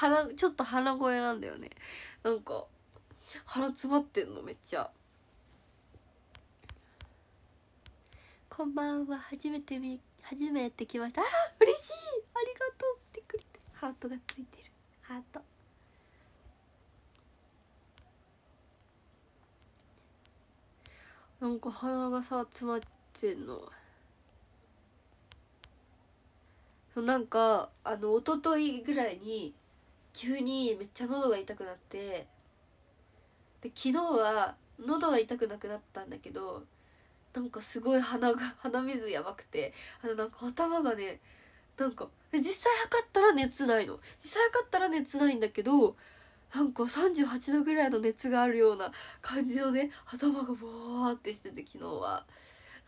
鼻ちょっと鼻声なんだよねなんか鼻詰まってんのめっちゃこんばんは初めてみ初めて来ましたあ嬉しいありがとうってくれてハートがついてるハートなんか鼻がさ詰まってんのそうなんかあの一昨日ぐらいに急にめっちゃ喉が痛くなってで昨日は喉は痛くなくなったんだけどなんかすごい鼻が 鼻水やばくてあのなんか頭がねなんか実際測ったら熱ないの実際測ったら熱ないんだけどなんか38度ぐらいの熱があるような感じのね頭がボワーってしてて昨日は。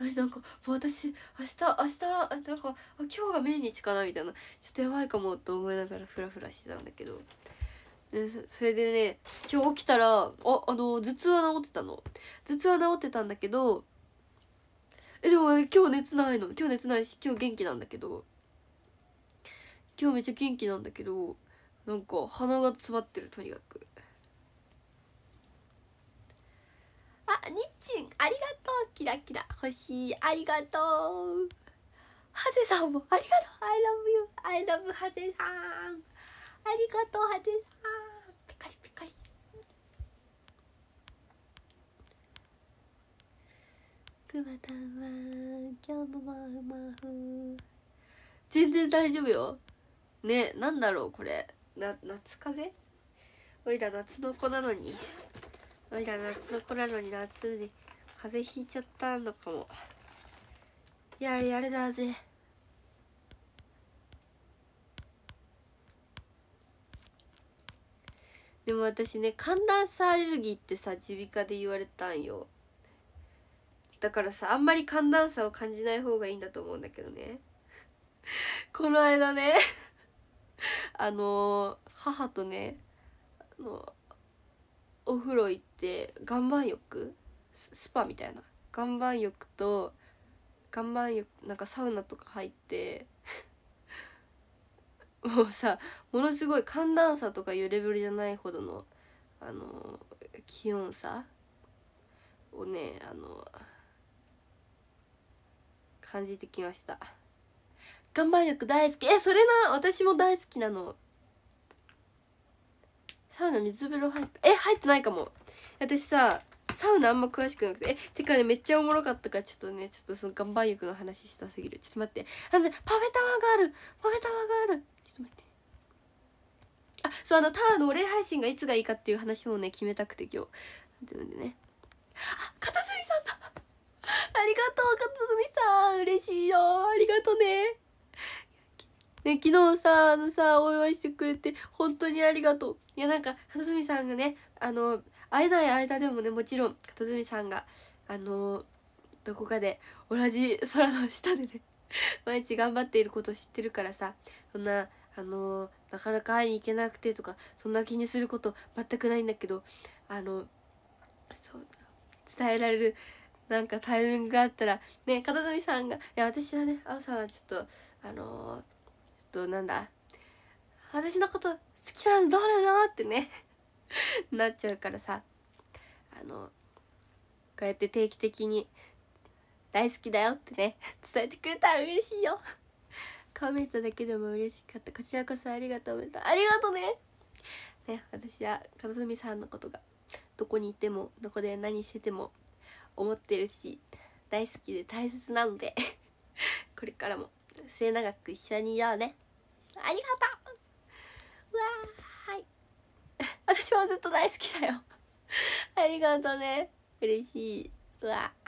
あれなんか私明日明日なんか今日が命日かなみたいなちょっとやばいかもと思いながらフラフラしてたんだけどでそれでね今日起きたらああの頭痛は治ってたの頭痛は治ってたんだけどえでも今日熱ないの今日熱ないし今日元気なんだけど今日めっちゃ元気なんだけどなんか鼻が詰まってるとにかくあにっちんありがとうキラキラ星ありがとうハゼさんもありがとう I love you I love ハゼさんありがとうハゼさんピカリピカリくまたんは今日もまふまふ全然大丈夫よねなんだろうこれな夏風邪おいら夏の子なのにおいら夏の子なのに夏に風邪ひいちゃったのかもやれやれだぜでも私ね寒暖差アレルギーってさ耳鼻科で言われたんよだからさあんまり寒暖差を感じない方がいいんだと思うんだけどねこの間ねあのー、母とねあのお風呂行ってって岩盤浴スパみたいな岩盤浴と岩盤浴なんかサウナとか入って もうさものすごい寒暖差とかいうレベルじゃないほどのあの気温差をねあの感じてきました岩盤浴大好きえそれな私も大好きなのサウナ水風呂入ったえ入ってないかも私さサウナあんま詳しくなくてえてかねめっちゃおもろかったからちょっとねちょっとその岩盤浴の話したすぎるちょっと待ってあのねパフェタワーがあるパフェタワーがあるちょっと待ってあそうあのタワーのお礼配信がいつがいいかっていう話もね決めたくて今日自分でねあ片隅さんだありがとう片隅さん嬉しいよありがとねね、昨日さあのさお祝いしてくれて本当にありがとういやなんか片隅さんがねあの会えない間でもねもちろん片隅さんがあのー、どこかで同じ空の下でね 毎日頑張っていることを知ってるからさそんなあのー、なかなか会いに行けなくてとかそんな気にすること全くないんだけどあのそう伝えられるなんかタイミングがあったらね片隅さんがいや私はねあおさんはちょっとあのー、ちょっとなんだ私のこと好きなのどうなのってね なっちゃうからさあのこうやって定期的に「大好きだよ」ってね 伝えてくれたら嬉しいよ 顔見ただけでも嬉しかったこちらこそありがとうありがとうねね私はかなみさんのことがどこにいてもどこで何してても思ってるし大好きで大切なのでこれからも末永く一緒にいようねありがとううわ 私もずっと大好きだよ ありがとうね嬉しいうわ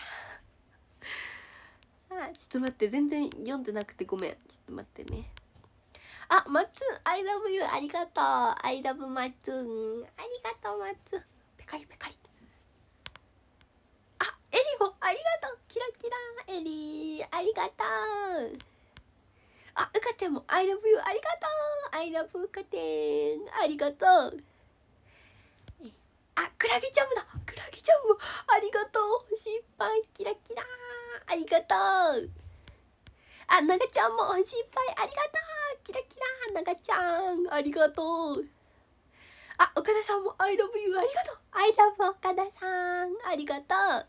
あちょっと待って全然読んでなくてごめんちょっと待ってねあまっつん I love you ありがとう I love まっつんありがとうマッつんペカリペカリあエリもありがとうキラキラエリーありがとうあ、うかちゃんも、I love you ありがとう !I love うかちんありがとうあクラゲジャムだクラゲジャもありがとう心配キラキラありがとうあながちゃんも心配ありがとうキラキラながちゃんありがとうあ岡田さんも「I love you」ありがとう「I love 岡田さん」ありがとうあ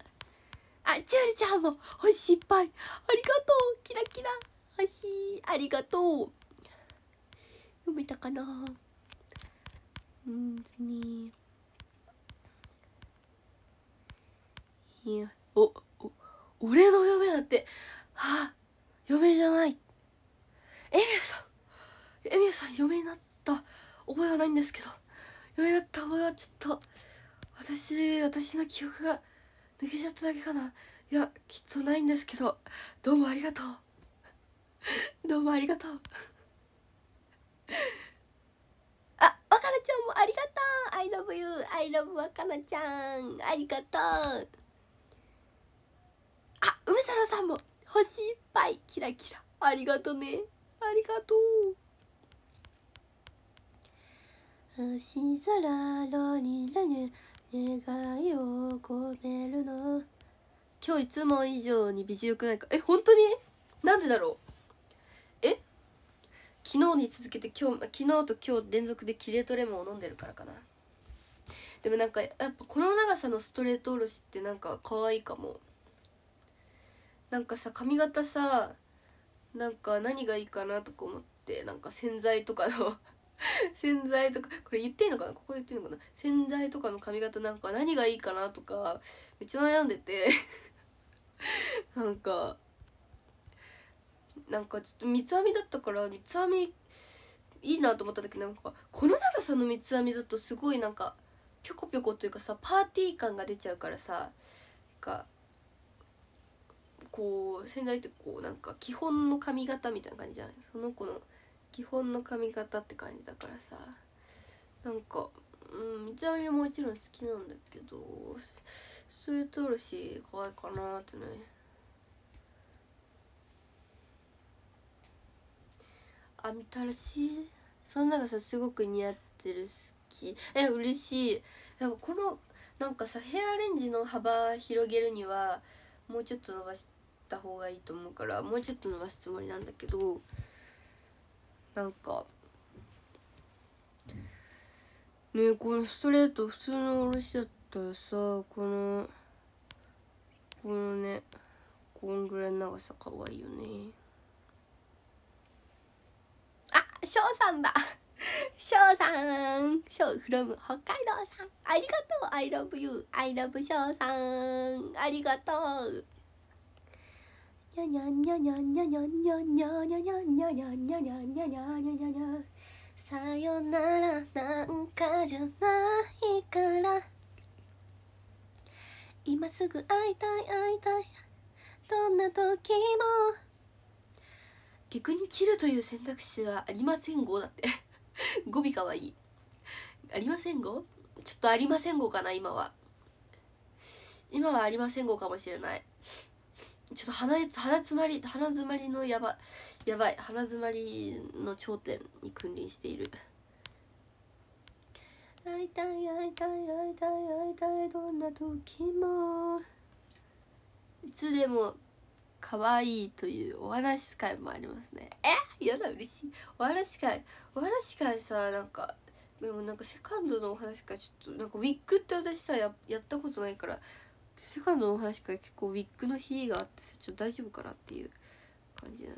ちゅるちゃんも星いっぱいありがとうキラキラ星ありがとう読めたかなうんねいやおお俺の嫁だってはあ嫁じゃないエミュさんエミュさん嫁になった覚えはないんですけど嫁になった覚えはちょっと私私の記憶が抜けちゃっただけかないやきっとないんですけどどうもありがとうどうもありがとうあわかなちゃんもありがとう I love you I love わかなちゃんありがとうあ梅太郎さんも星いっぱいキラキラありがとねありがとう星空ロリラに願いを込めるの今日いつも以上に美人くないかえ本当になんでだろうえ昨日に続けて今日昨日と今日連続でキレートレモンを飲んでるからかなでもなんかやっぱこの長さのストレートおろしってなんか可愛いかもなんかさ髪型さなんか何がいいかなとか思ってなんか洗剤とかの 洗剤とかこれ言っていいのかなここで言っていいのかな洗剤とかの髪型なんか何がいいかなとかめっちゃ悩んでて なんかなんかちょっと三つ編みだったから三つ編みいいなと思った時なんかこの長さの三つ編みだとすごいなんかぴょこぴょこというかさパーティー感が出ちゃうからさなんかこう先代ってこうなんか基本の髪型みたいな感じじゃないその子の基本の髪型って感じだからさなんか、うん、三つ編みはもちろん好きなんだけどそれとるし可愛いかなってね編みたらしいそんの中さすごく似合ってる好きえ嬉しいでもこのなんかさヘアアレンジの幅広げるにはもうちょっと伸ばしてた方がいいと思うからもうちょっと伸ばすつもりなんだけどなんかねこのストレート普通のおろしだったらさこのこのねこんぐらいの長さかわいいよねあしょうさんだしょうさんしょう f r o 北海道さんありがとう I love you I love しょうさんありがとうにゃにゃにゃにゃにゃにゃにゃにゃにゃにゃにゃにゃにゃにゃにゃにゃにゃにゃさよならなんかじゃないから今すぐ会いたい会いたいどんな時も逆に切るという選択肢はありませんごだって 語尾かわいいありませんごちょっとありませんごかな今は今はありませんごかもしれないちょっと鼻鼻詰まり鼻詰まりのやばやばい鼻詰まりの頂点に君臨している会いたい会いたい会いたい会いたいどんな時もいつでも可愛いというお話会もありますねえやだ嬉しいお話会お話会さなんかでもなんかセカンドのお話会ちょっとなんかウィッグって私さややったことないからセカンドの話から結構ウィッグの日があってちょっと大丈夫かなっていう感じだね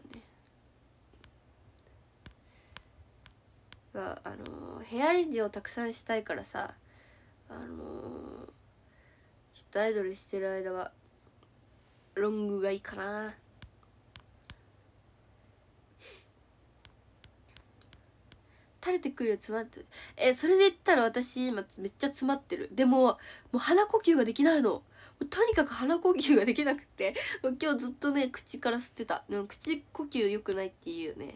があのヘアアレンジをたくさんしたいからさあのー、ちょっとアイドルしてる間はロングがいいかな垂れてくるよ詰まってえそれで言ったら私今めっちゃ詰まってるでももう鼻呼吸ができないのとにかく鼻呼吸ができなくて今日ずっとね口から吸ってたでも口呼吸良くないっていうね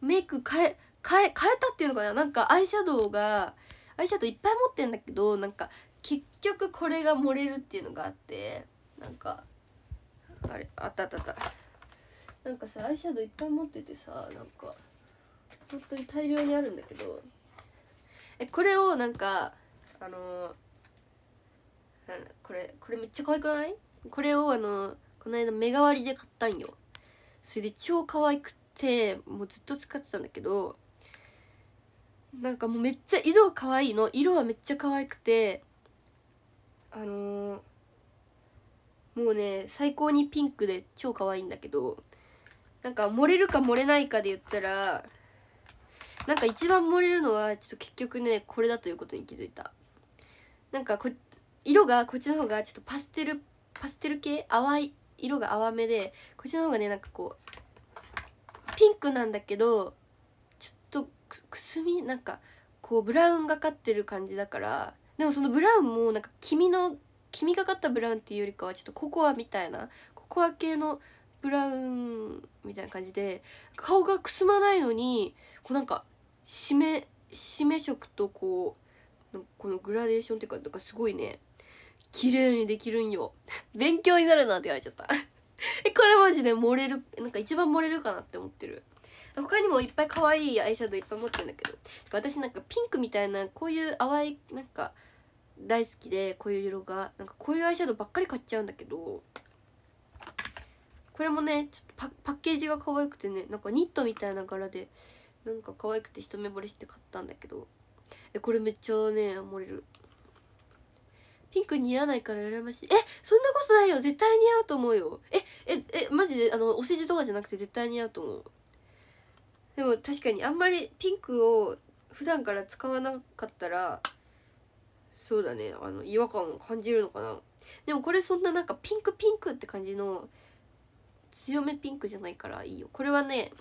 メイク変え変え変えたっていうのかななんかアイシャドウがアイシャドウいっぱい持ってんだけどなんか結局これが漏れるっていうのがあってなんかあれあったあったあったなんかさアイシャドウいっぱい持っててさなんか本当に大量にあるんだけどえこれをなんかあのこれこれめっちゃ可愛くないこれをあのこの間目代わりで買ったんよそれで超可愛くてもうずっと使ってたんだけどなんかもうめっちゃ色可愛いの色はめっちゃ可愛くてあのー、もうね最高にピンクで超可愛いんだけどなんか漏れるか漏れないかで言ったらなんか一番盛れるのはちょっと結局ねこれだということに気づいたなんかこ色がこっちの方がちょっとパステルパステル系淡い色が淡めでこっちの方がねなんかこうピンクなんだけどちょっとくすみなんかこうブラウンがかってる感じだからでもそのブラウンもなんか黄身の黄身がかったブラウンっていうよりかはちょっとココアみたいなココア系のブラウンみたいな感じで顔がくすまないのにこうなんかしめしめ色とこうこのグラデーションっていうかなんかすごいね綺麗にできるんよ 勉強になるなって言われちゃった えこれマジで漏れるなんか一番漏れるかなって思ってる他にもいっぱい可愛いアイシャドウいっぱい持ってるんだけど私なんかピンクみたいなこういう淡いなんか大好きでこういう色がなんかこういうアイシャドウばっかり買っちゃうんだけどこれもねちょっとパッケージが可愛くてねなんかニットみたいな柄でなんか可愛くて一目惚れして買ったんだけどえこれめっちゃね漏れるピンク似合わないから羨ましいえそんなことないよ絶対似合うと思うよえええマジであのお世辞とかじゃなくて絶対似合うと思うでも確かにあんまりピンクを普段から使わなかったらそうだねあの違和感を感じるのかなでもこれそんななんかピンクピンクって感じの強めピンクじゃないからいいよこれはね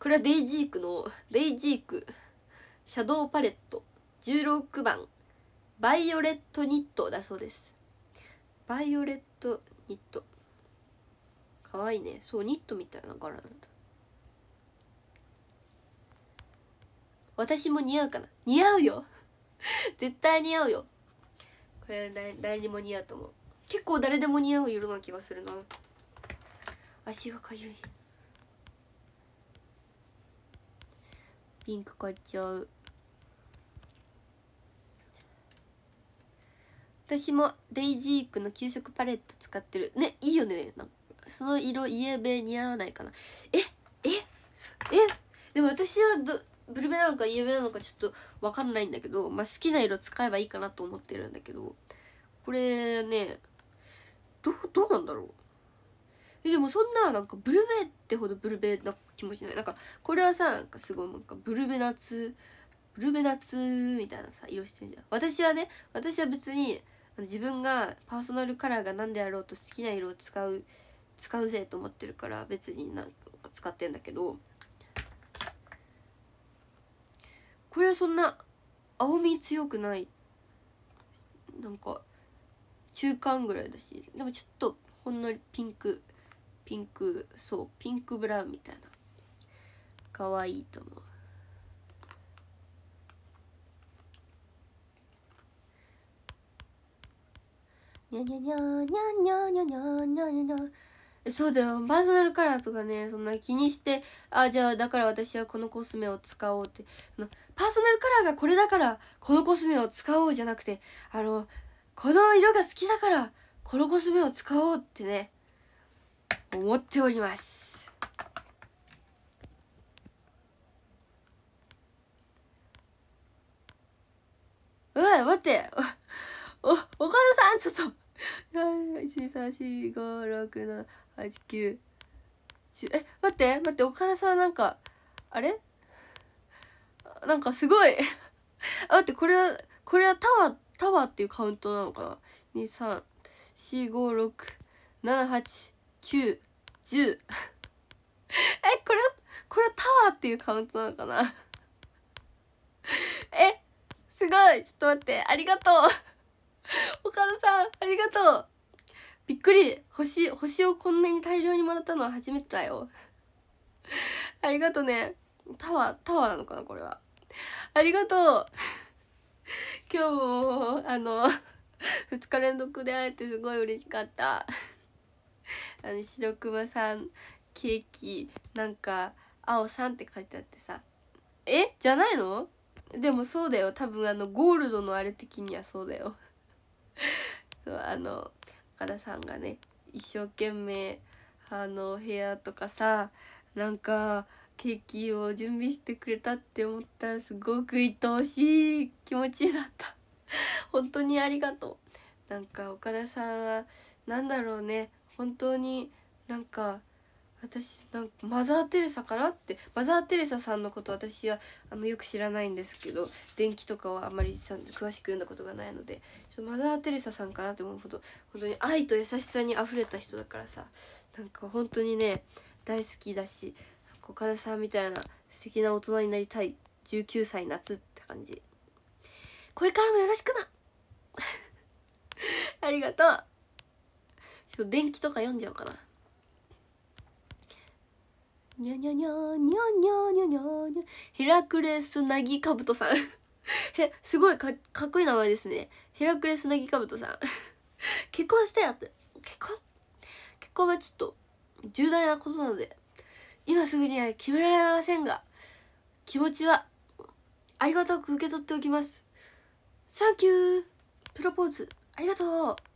これはデイジークのデイジークシャドーパレット16番バイオレットニットだそうですバイオレットニットかわいいねそうニットみたいな柄なんだ私も似合うかな似合うよ 絶対似合うよこれ誰誰にも似合うと思う結構誰でも似合う色な気がするな足がかゆいピンク買っちゃう私もデイジークの給食パレット使ってるねいいよねその色家ベ似合わないかなえええでも私はどブルベなのかイエベなのかちょっと分かんないんだけど、まあ、好きな色使えばいいかなと思ってるんだけどこれねどうどうなんだろうでもそんななんかブルベってほどブルベな気もしないなんかこれはさなんかすごいなんかブルベナツブルベナツみたいなさ色してるじゃん私はね私は別に自分がパーソナルカラーが何であろうと好きな色を使う使うぜと思ってるから別になんか使ってんだけどこれはそんな青み強くないなんか中間ぐらいだしでもちょっとほんのりピンクピンクそうピンクブラウンみたいな可愛いと思うにゃにゃにゃにゃにゃにゃにゃにゃにゃにゃそうだよパーソナルカラーとかねそんな気にしてあじゃあだから私はこのコスメを使おうってパーソナルカラーがこれだからこのコスメを使おうじゃなくてあのこの色が好きだからこのコスメを使おうってね思っておりますうわ待ってお岡田さんちょっと123456789え待って待って岡田さんなんかあれなんかすごいあ待ってこれはこれはタワータワーっていうカウントなのかな23456789 910 えこれこれタワーっていうカウントなのかな えすごいちょっと待ってありがとう 岡田さんありがとうびっくり星星をこんなに大量にもらったのは初めてだよありがとうねタワータワーなのかなこれはありがとう今日もあの2日連続で会えてすごい嬉しかったあの白熊さんケーキなんか青さんって書いてあってさえじゃないのでもそうだよ多分あのゴールドのあれ的にはそうだよ あの岡田さんがね一生懸命あの部屋とかさなんかケーキを準備してくれたって思ったらすごく愛おしい気持ちだった 本当にありがとうなんか岡田さんは何だろうね本当になんか私なんかマザー・テレサからってマザー・テレサさんのこと私はあのよく知らないんですけど電気とかはあまり詳しく読んだことがないのでちょっとマザー・テレサさんかなって思うほど本当に愛と優しさにあふれた人だからさなんか本当にね大好きだし岡田さんみたいな素敵な大人になりたい19歳夏って感じこれからもよろしくな ありがとうちょ電気とか読んじゃおうかなにゃにゃにゃにゃにゃにゃにゃにゃヘラクレスなぎかぶとさんへすごいかかっこいい名前ですねヘラクレスなぎかぶとさん結婚したよって結婚結婚はちょっと重大なことなので今すぐには決められませんが気持ちはありがたく受け取っておきますサンキュープロポーズありがとう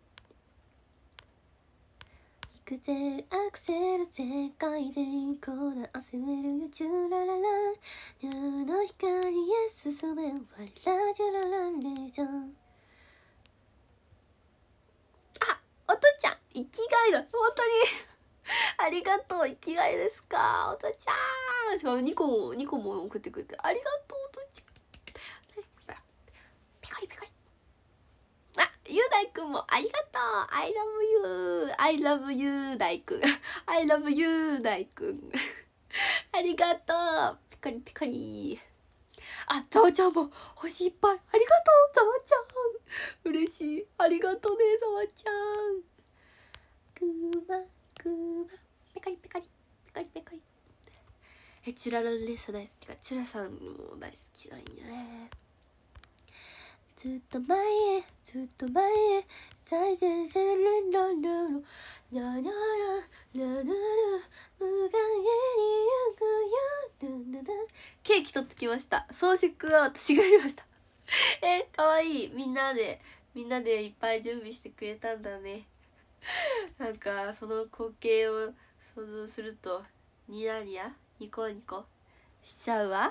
くぜアクセル世界で行こうな汗めるよチュラララーの光へ進め我ラジュララレジョンあおとちゃん生きがいだ本当にありがとう生きがいですかおとちゃんしかも2個も2個も送ってくれてありがとうおとちゃんピカリピカリ雄大くんもありがとう I love you I love 雄大くん I love 雄大くん ありがとうピカリピカリあざわちゃんも星いっぱいありがとうざわちゃん嬉しいありがとうねざわちゃんくまくまピカリピカリピカリピカリえチュラランレッサ大好きかチュラさんも大好きなんやねずっと前へずっと前へ最善シルンルンルンルンララルラルラ無限に行くよケーキ取ってきました装飾は私がやりましたえかわいいみんなでみんなでいっぱい準備してくれたんだねなんかその光景を想像するとニヤニヤニコニコしちゃうわ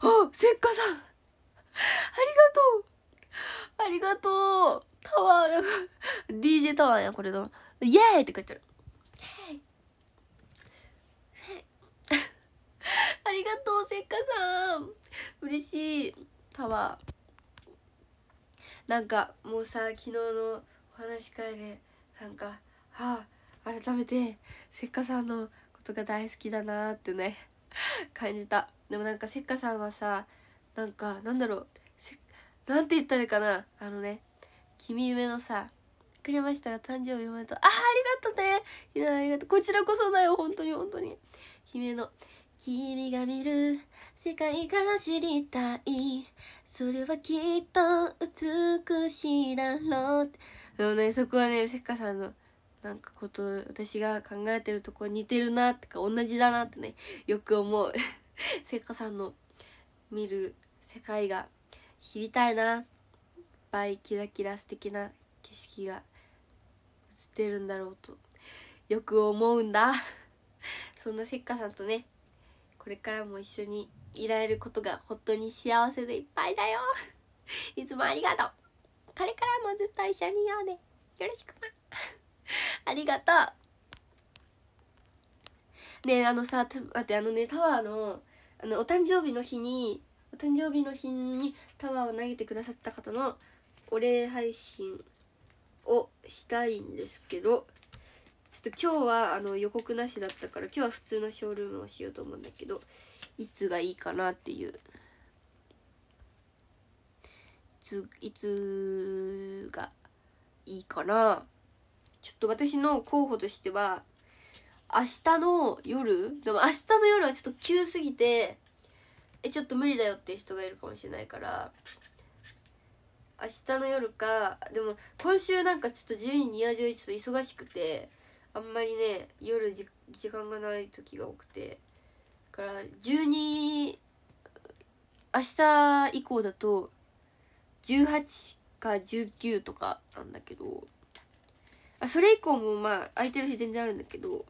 あせっかさんありがとうありがとうタワーなんか DJ タワーやこれのイエーイって書いてある ありがとうせっかさん嬉しいタワーなんかもうさ昨日のお話し会でなんかはあ改めてせっかさんのことが大好きだなってね 感じたでもなんかせっかさんはさなんかなんだろうなんて言ったらいいかなあのね「君夢」のさ「くれましたが誕生日おめでとう」ああありがとうねひなありがとうこちらこそだよ本当に本当に君の「君が見る世界が知りたいそれはきっと美しいだろう」でもねそこはねせっかさんの「なんかこと私が考えてるとこ似てるなとか同じだなってねよく思う せっかさんの見る世界が知りたいないっぱいキラキラ素敵な景色が映ってるんだろうとよく思うんだ そんなせっかさんとねこれからも一緒にいられることが本当に幸せでいっぱいだよ いつもありがとうこれからもずっと一緒にいようねよろしくな ありがとうねあのさ待ってあのねタワーのあのお誕生日の日にお誕生日の日にタワーを投げてくださった方のお礼配信をしたいんですけどちょっと今日はあの予告なしだったから今日は普通のショールームをしようと思うんだけどいつがいいかなっていういついつがいいかなちょっと私の候補としては明日の夜でも明日の夜はちょっと急すぎてえちょっと無理だよって人がいるかもしれないから明日の夜かでも今週なんかちょっと自由にア中ちょっと忙しくてあんまりね夜時間がない時が多くてだから12明日以降だと18か19とかなんだけどあそれ以降もまあ空いてる日全然あるんだけど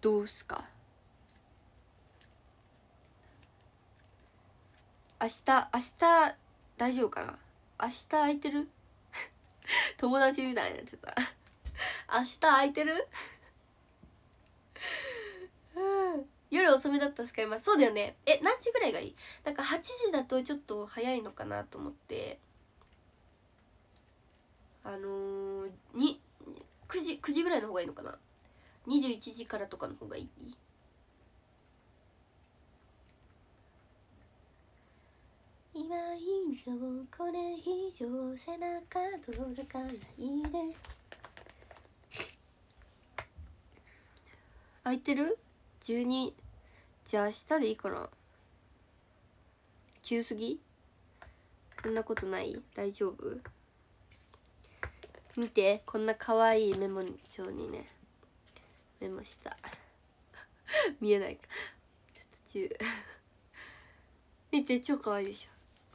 どうすか明日明日大丈夫かな明日空いてる 友達みたいになっちゃった明日空いてる夜遅めだったっすか今そうだよねえ何時ぐらいがいいなんか8時だとちょっと早いのかなと思ってあのー9時ぐらいの方がいいのかな21時からとかの方がいい今以上これ以上背中届かないで空いてる ?12 じゃあ明日でいいかな急すぎそんなことない大丈夫見てこんな可愛いメモ帳にねメモした 見えないかちょっと中 見て超可愛いでし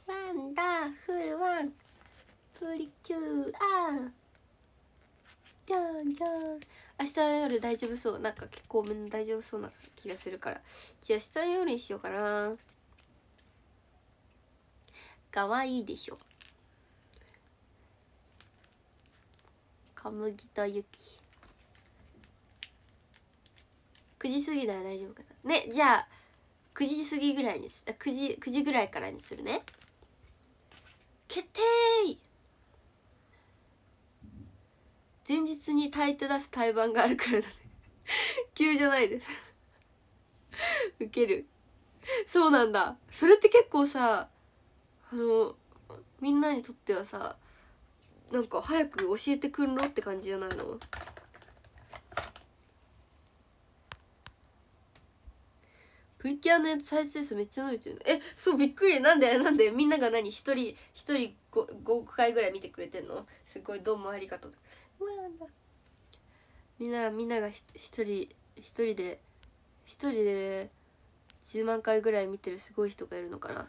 ょワンダフルワンプリキュアじゃんじゃん明日夜大丈夫そうなんか結構みんな大丈夫そうな気がするからじゃあ明日夜にしようかな可愛いでしょ小麦と雪9時過ぎなら大丈夫かなねじゃあ9時過ぎぐらいにす9時九時ぐらいからにするね決定前日に炊いて出す胎盤があるからだね 急じゃないです ウケるそうなんだそれって結構さあのみんなにとってはさなんか早く教えてくんろって感じじゃないのプリキュアのやつ再生数めっちゃ伸びてるえそうびっくりなんでなんでみんなが何一人一人 5, 5回ぐらい見てくれてんのすごいどうもありがとうみんなみんなが一人一人で一人で10万回ぐらい見てるすごい人がいるのかな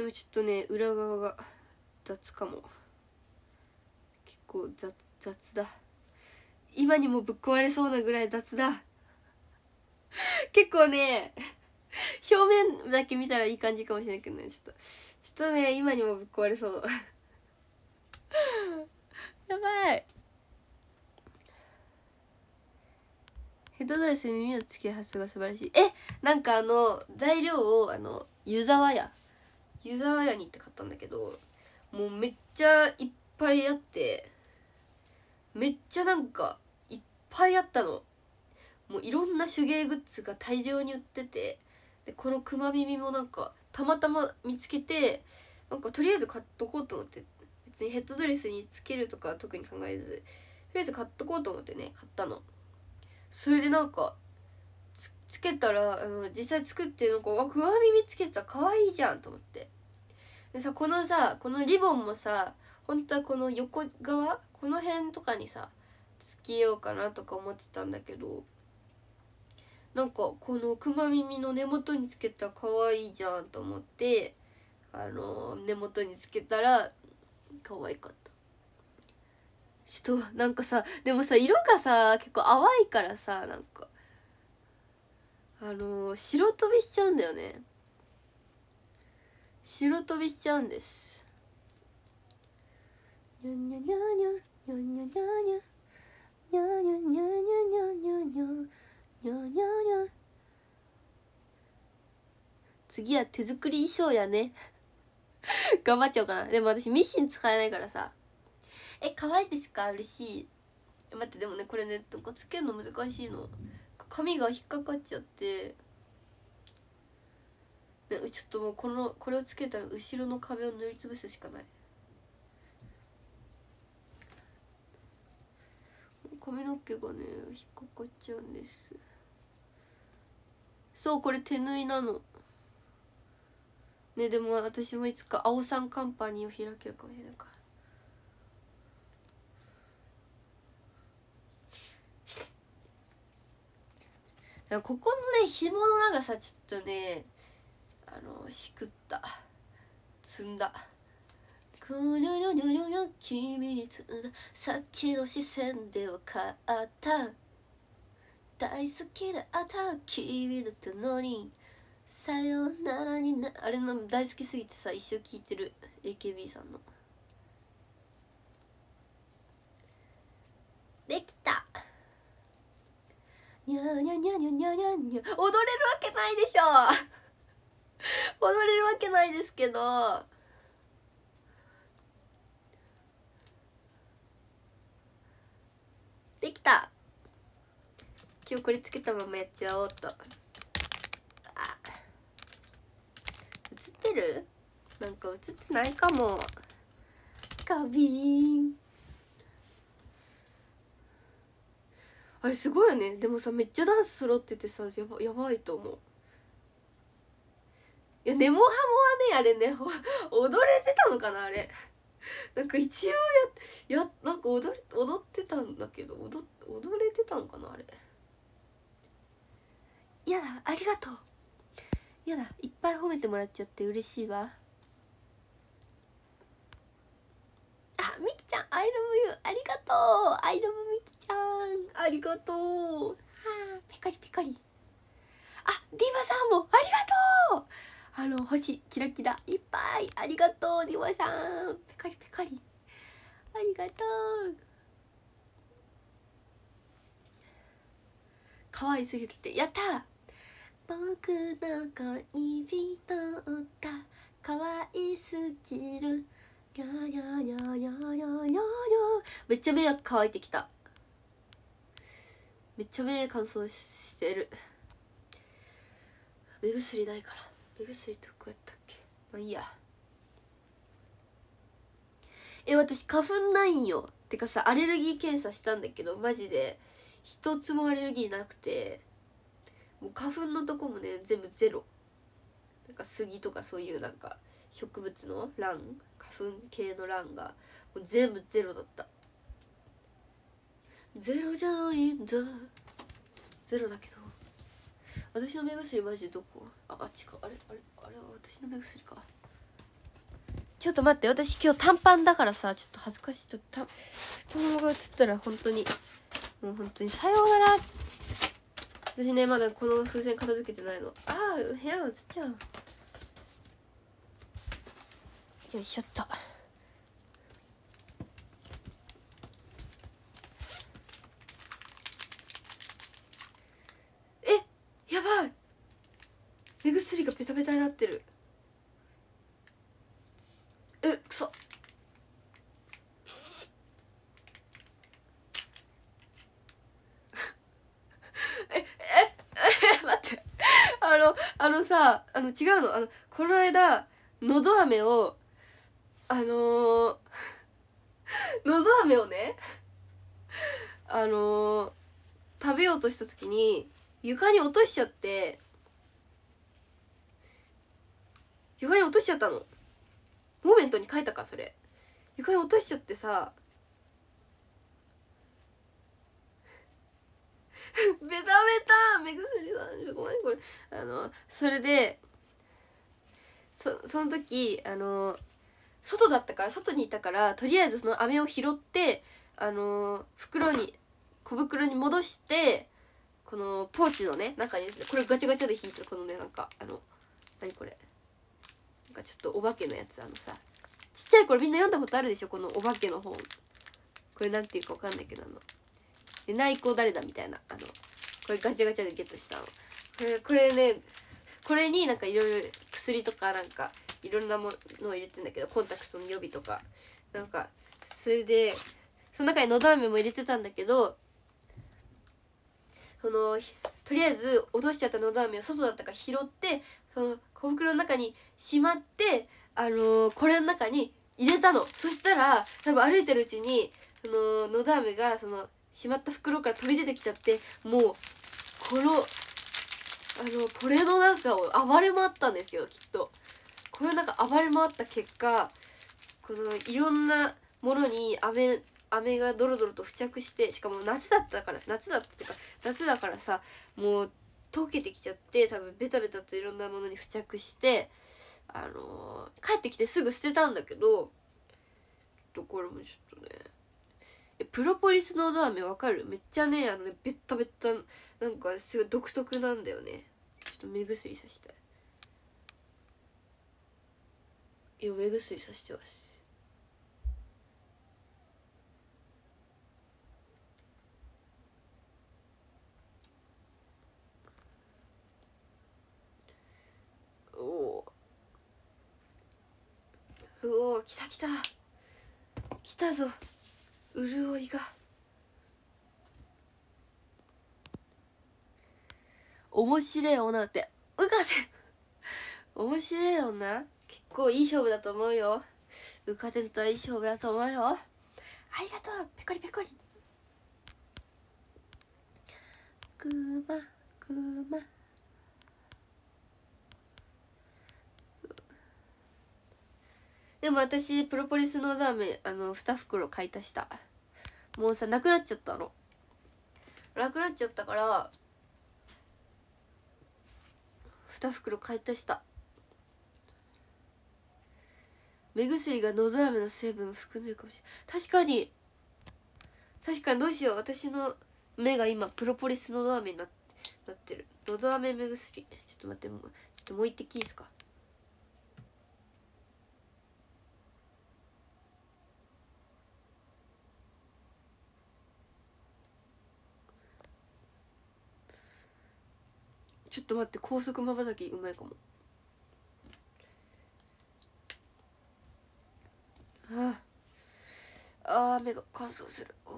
でもちょっとね裏側が雑かも結構雑雑だ今にもぶっ壊れそうなぐらい雑だ結構ね表面だけ見たらいい感じかもしれないけどねちょっとちょっとね今にもぶっ壊れそう やばいヘッドドレスに耳をつけるはずが素晴らしいえなんかあの材料をあの湯沢屋湯沢屋に行って買ったんだけどもうめっちゃいっぱいあってめっちゃなんかいっぱいあったのもういろんな手芸グッズが大量に売っててでこの熊耳もなんかたまたま見つけてなんかとりあえず買っとこうと思って別にヘッドドレスにつけるとか特に考えずとりあえず買っとこうと思ってね買ったのそれでなんかつけたらあの実際作ってなんかあくわ耳つけた可愛いじゃんと思ってでさこのさこのリボンもさ本当はこの横側この辺とかにさつけようかなとか思ってたんだけどなんかこのくま耳の根元につけたら可愛いじゃんと思ってあの根元につけたら可愛かったちょっとなんかさでもさ色がさ結構淡いからさなんかあの白飛びしちゃうんだよね白飛びしちゃうんですにゃにゃにゃにゃにゃにゃにゃにゃにゃにゃにゃにゃにゃにゃにゃにゃにゃにゃ次は手作り衣装やね頑張っちゃおうかなでも私ミシン使えないからさえ可愛いですか嬉しい待ってでもねこれねどこつけるの難しいの髪が引っかかっちゃってちょっともうこのこれをつけたら後ろの壁を塗りつぶすしかない髪の毛がね引っかかっちゃうんですそうこれ手縫いなのねでも私もいつか青さんカンパニーを開けるかもしれないからここのね紐の長さちょっとねあのしくった積んだくるるるるる君に積んださっきの視線で分かった大好きだった君だったのにさよならになあれの大好きすぎてさ一生聴いてる AKB さんのできたにゃゃにゃにゃにゃにゃにゃにゃ踊れるわけないでしょ 踊れるわけないですけどできた気をこれつけたままやっちゃおうと映ってるなんか映ってないかも花ンあれすごいよねでもさめっちゃダンス揃っててさやばやばいと思ういやネモハモはねあれね 踊れてたのかなあれなんか一応ややなんか踊れ踊ってたんだけど踊踊れてたのかなあれやだありがとうやだいっぱい褒めてもらっちゃって嬉しいわあみきちゃん「I love y ありがとう「I love みちゃん」ありがとうはあペコリペコリあディーバさんもありがとうあの星キラキラいっぱいありがとうディーバさんペコリペコリありがとう可愛すぎてやった僕の恋人だ可愛すぎるゃゃゃゃゃゃめっちゃ目が乾いてきためっちゃ目乾燥してる目薬ないから目薬どこやったっけまあいいやえ私花粉ないんよてかさアレルギー検査したんだけどマジで一つもアレルギーなくてもう花粉のとこもね全部ゼロなんか杉とかそういうなんか植物の卵分系の欄が全部ゼロだったゼロじゃないんだゼロだけど私の目薬マジどこああっちかあれあれあれは私の目薬かちょっと待って私今日短パンだからさちょっと恥ずかしいちょっと太ももが映ったら本当にもう本当にさようなら私ねまだこの風船片付けてないのああ部屋が映っちゃうよいしょっとえやばい目薬がベタベタになってるえくそ えええ 待ってあのあのさあの違うのあのこの間のど飴をあのー、のど飴をねあのー、食べようとした時に床に落としちゃって床に落としちゃったのモーメントに書いたかそれ床に落としちゃってさ ベタベタ目薬さんちょっと何これあのそれでそその時あのー外だったから外にいたからとりあえずその飴を拾ってあのー、袋に小袋に戻してこのポーチのね中にこれガチャガチャで引いてこのねなんかあの何これなんかちょっとお化けのやつあのさちっちゃい頃みんな読んだことあるでしょこのお化けの本これなんていうかわかんないけどあの内向誰だみたいなあのこれガチャガチャでゲットしたのこれこれねこれになんかいろいろ薬とかなんかいろんなものを入れてんだけどコンタクトの予備とかなんかそれでその中にのど飴も入れてたんだけどそのとりあえず落としちゃったのど飴を外だったから拾ってその小袋の中にしまってあのー、これの中に入れたのそしたら多分歩いてるうちにそののど飴がそのしまった袋から飛び出てきちゃってもうこのあのこれの中を暴れ回ったんですよきっとこれなんか暴れ回った結果このいろんなものに飴がドロドロと付着してしかも夏だったから夏だったってか夏だからさもう溶けてきちゃって多分ベタベタといろんなものに付着してあのー、帰ってきてすぐ捨てたんだけどとこれもちょっとねプロポリスのア飴わかるめっちゃねあのねベッタベッタなんかすごい独特なんだよねちょっと目薬さしたい今目薬さしてますおおおきたきたきたぞ潤いが面白い女ってうかて面白い女構いい勝負だと思うよウかテんといい勝負だと思うよありがとうペコリペコリくまくまでも私プロポリスのラーメあの2袋買い足したもうさなくなっちゃったのなくなっちゃったから2袋買い足した目薬がのど飴の成分を含んでるかもしれない確かに確かにどうしよう私の目が今プロポリスのど飴にななってるのど飴目薬ちょっと待ってもうちょっともう一滴いいですかちょっと待って高速まばたきうまいかもああ目が乾燥するお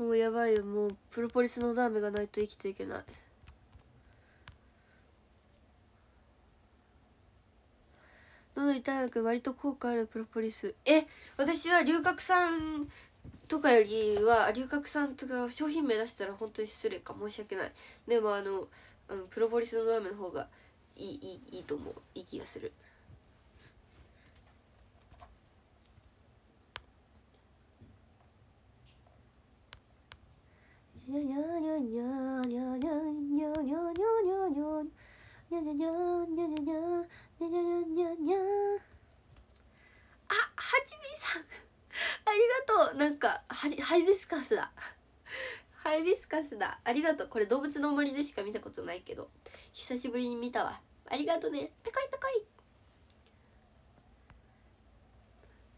おもうやばいよもうプロポリスのダーメがないと生きていけないど痛いのく割と効果あるプロポリスえ私は龍角散とかよりは龍角さんとか商品名出したら本当に失礼か申し訳ないでもあのあのプロポリスのドラムの方がいいいいいいと思ういい気がするあ、ゃにゃにゃありがとうなんかハイビスカスだハイビスカスだありがとうこれ動物の森でしか見たことないけど久しぶりに見たわありがとねペコリペコリ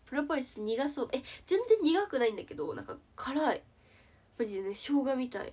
プロポリス苦そうえ全然苦くないんだけどなんか辛いマジでね生姜みたい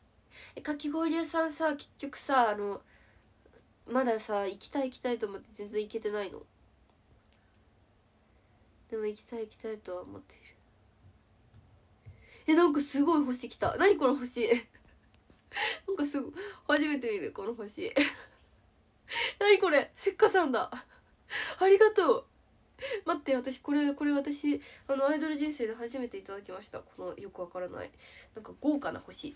かき氷屋さんさ結局さあのまださ行きたい行きたいと思って全然行けてないのでも行きたい行きたいとは思っているえなんかすごい星来た何この星 なんかすごい初めて見るこの星 何これせっかさんだありがとう待って私これこれ私あのアイドル人生で初めていただきましたこのよくわからないなんか豪華な星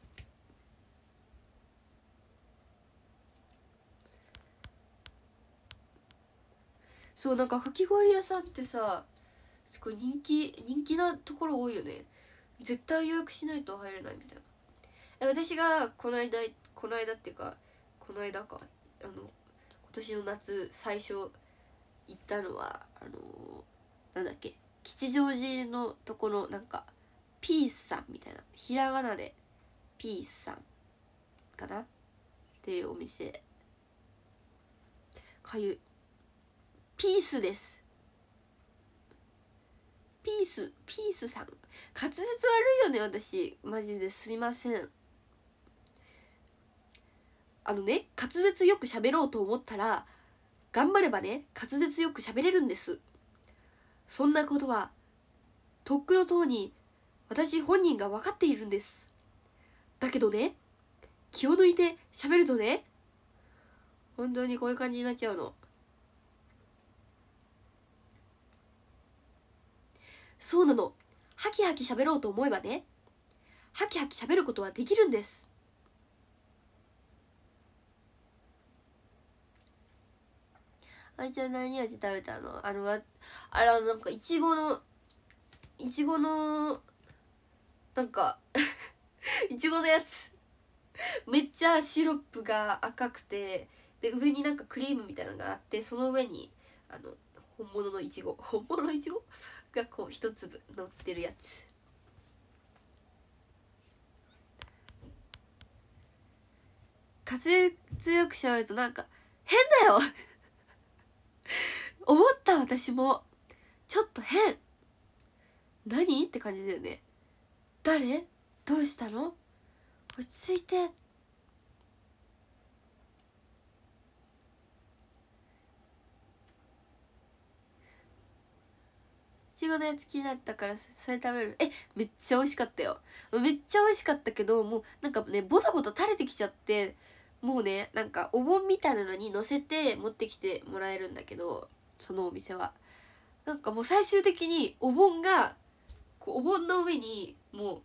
そうなんかかき氷屋さんってさすごい人気人気なところ多いよね絶対予約しないと入れないみたいな私がこの間この間っていうかこの間かあの今年の夏最初行ったのはあのー、なんだっけ吉祥寺のとこのなんかピースさんみたいなひらがなでピースさんかなっていうお店かゆいピースですピースピースさん滑舌悪いよね私マジですいませんあのね滑舌よく喋ろうと思ったら頑張ればね滑舌よく喋れるんですそんなことはとっくのとうに私本人が分かっているんですだけどね気を抜いて喋るとね本当にこういう感じになっちゃうのそうなのハキハキ喋ろうと思えばねハキハキ喋ることはできるんですあいちゃん何味食べたのあのあれなんかいちごのいちごのなんかいちごのやつめっちゃシロップが赤くてで上になんかクリームみたいなのがあってその上にあの本物のいちご本物のいちごがこう一粒乗ってるやつ風強くしゃべるとなんか変だよ 思った私もちょっと変何って感じだよね誰どうしたの落ち着いてちごのやつ気になったからそれ食べるえめっちゃ美味しかったよめっちゃ美味しかったけどもうなんかねボタボタ垂れてきちゃってもうねなんかお盆みたいなのに乗せて持ってきてもらえるんだけどそのお店はなんかもう最終的にお盆がこうお盆の上にもう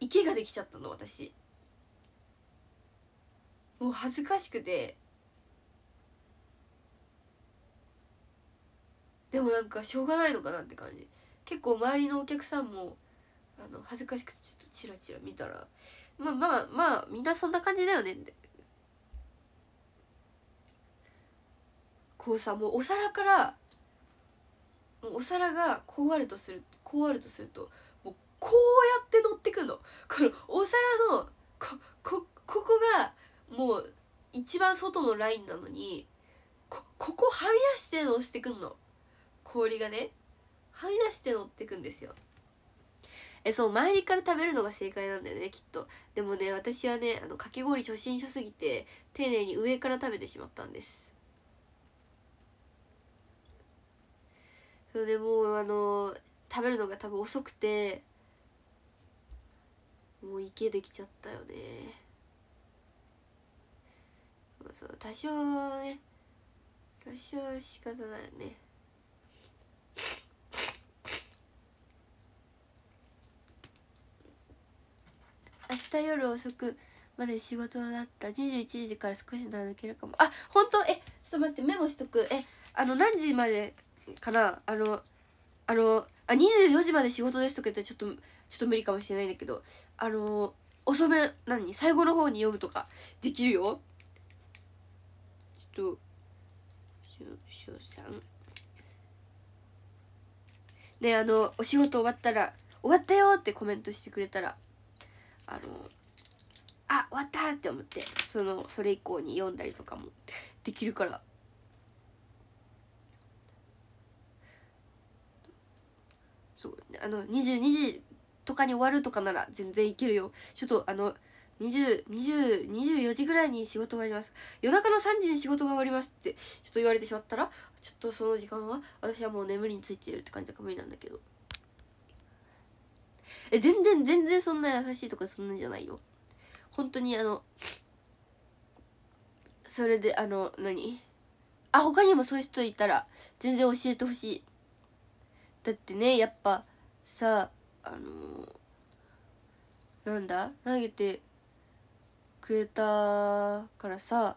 池ができちゃったの私もう恥ずかしくてでもなんかしょうがないのかなって感じ結構周りのお客さんもあの恥ずかしくてちょっとチラチラ見たらまあまあまあみんなそんな感じだよねってこうさもうお皿からもうお皿がこうあるとするこうあるとするともうこうやって乗ってくのこのお皿のここここがもう一番外のラインなのにこここはみ出してのしてくんの。氷がね這い出して乗ってくんですよえそう周りから食べるのが正解なんだよねきっとでもね私はねあのかき氷初心者すぎて丁寧に上から食べてしまったんですそうでもうあの食べるのが多分遅くてもう池できちゃったよねそう多少ね多少仕方ないよね日夜遅くまで仕事だった21時から少し抜けるかもあ本当えちょっと待ってメモしとくえあの何時までかなあのあのあ24時まで仕事ですとか言ったらちょっとちょっと無理かもしれないんだけどあの遅め何最後の方に読むとかできるよちょっとしょさんあのお仕事終わったら終わったよってコメントしてくれたらあのあ終わったって思ってそのそれ以降に読んだりとかも できるからそうあの22時とかに終わるとかなら全然いけるよちょっとあの2 4時ぐらいに仕事終わります夜中の3時に仕事が終わりますってちょっと言われてしまったらちょっとその時間は私はもう眠りについているって感じだから無理なんだけどえ全然全然そんな優しいとかそんなんじゃないよ本当にあのそれであの何あ他にもそういう人いたら全然教えてほしいだってねやっぱさあのなんだ投げてくれたからさ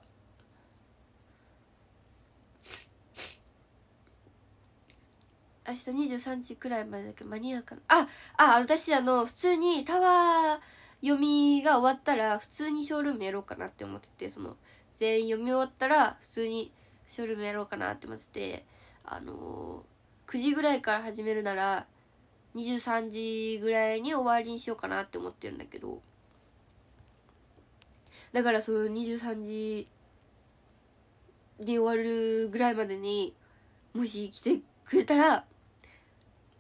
明日23時くらいまでだけど間に合うかなああ私あの普通にタワー読みが終わったら普通にショールームやろうかなって思っててその全員読み終わったら普通にショールームやろうかなって思っててあのー、9時ぐらいから始めるなら23時ぐらいに終わりにしようかなって思ってるんだけどだからその23時に終わるぐらいまでにもし来てくれたら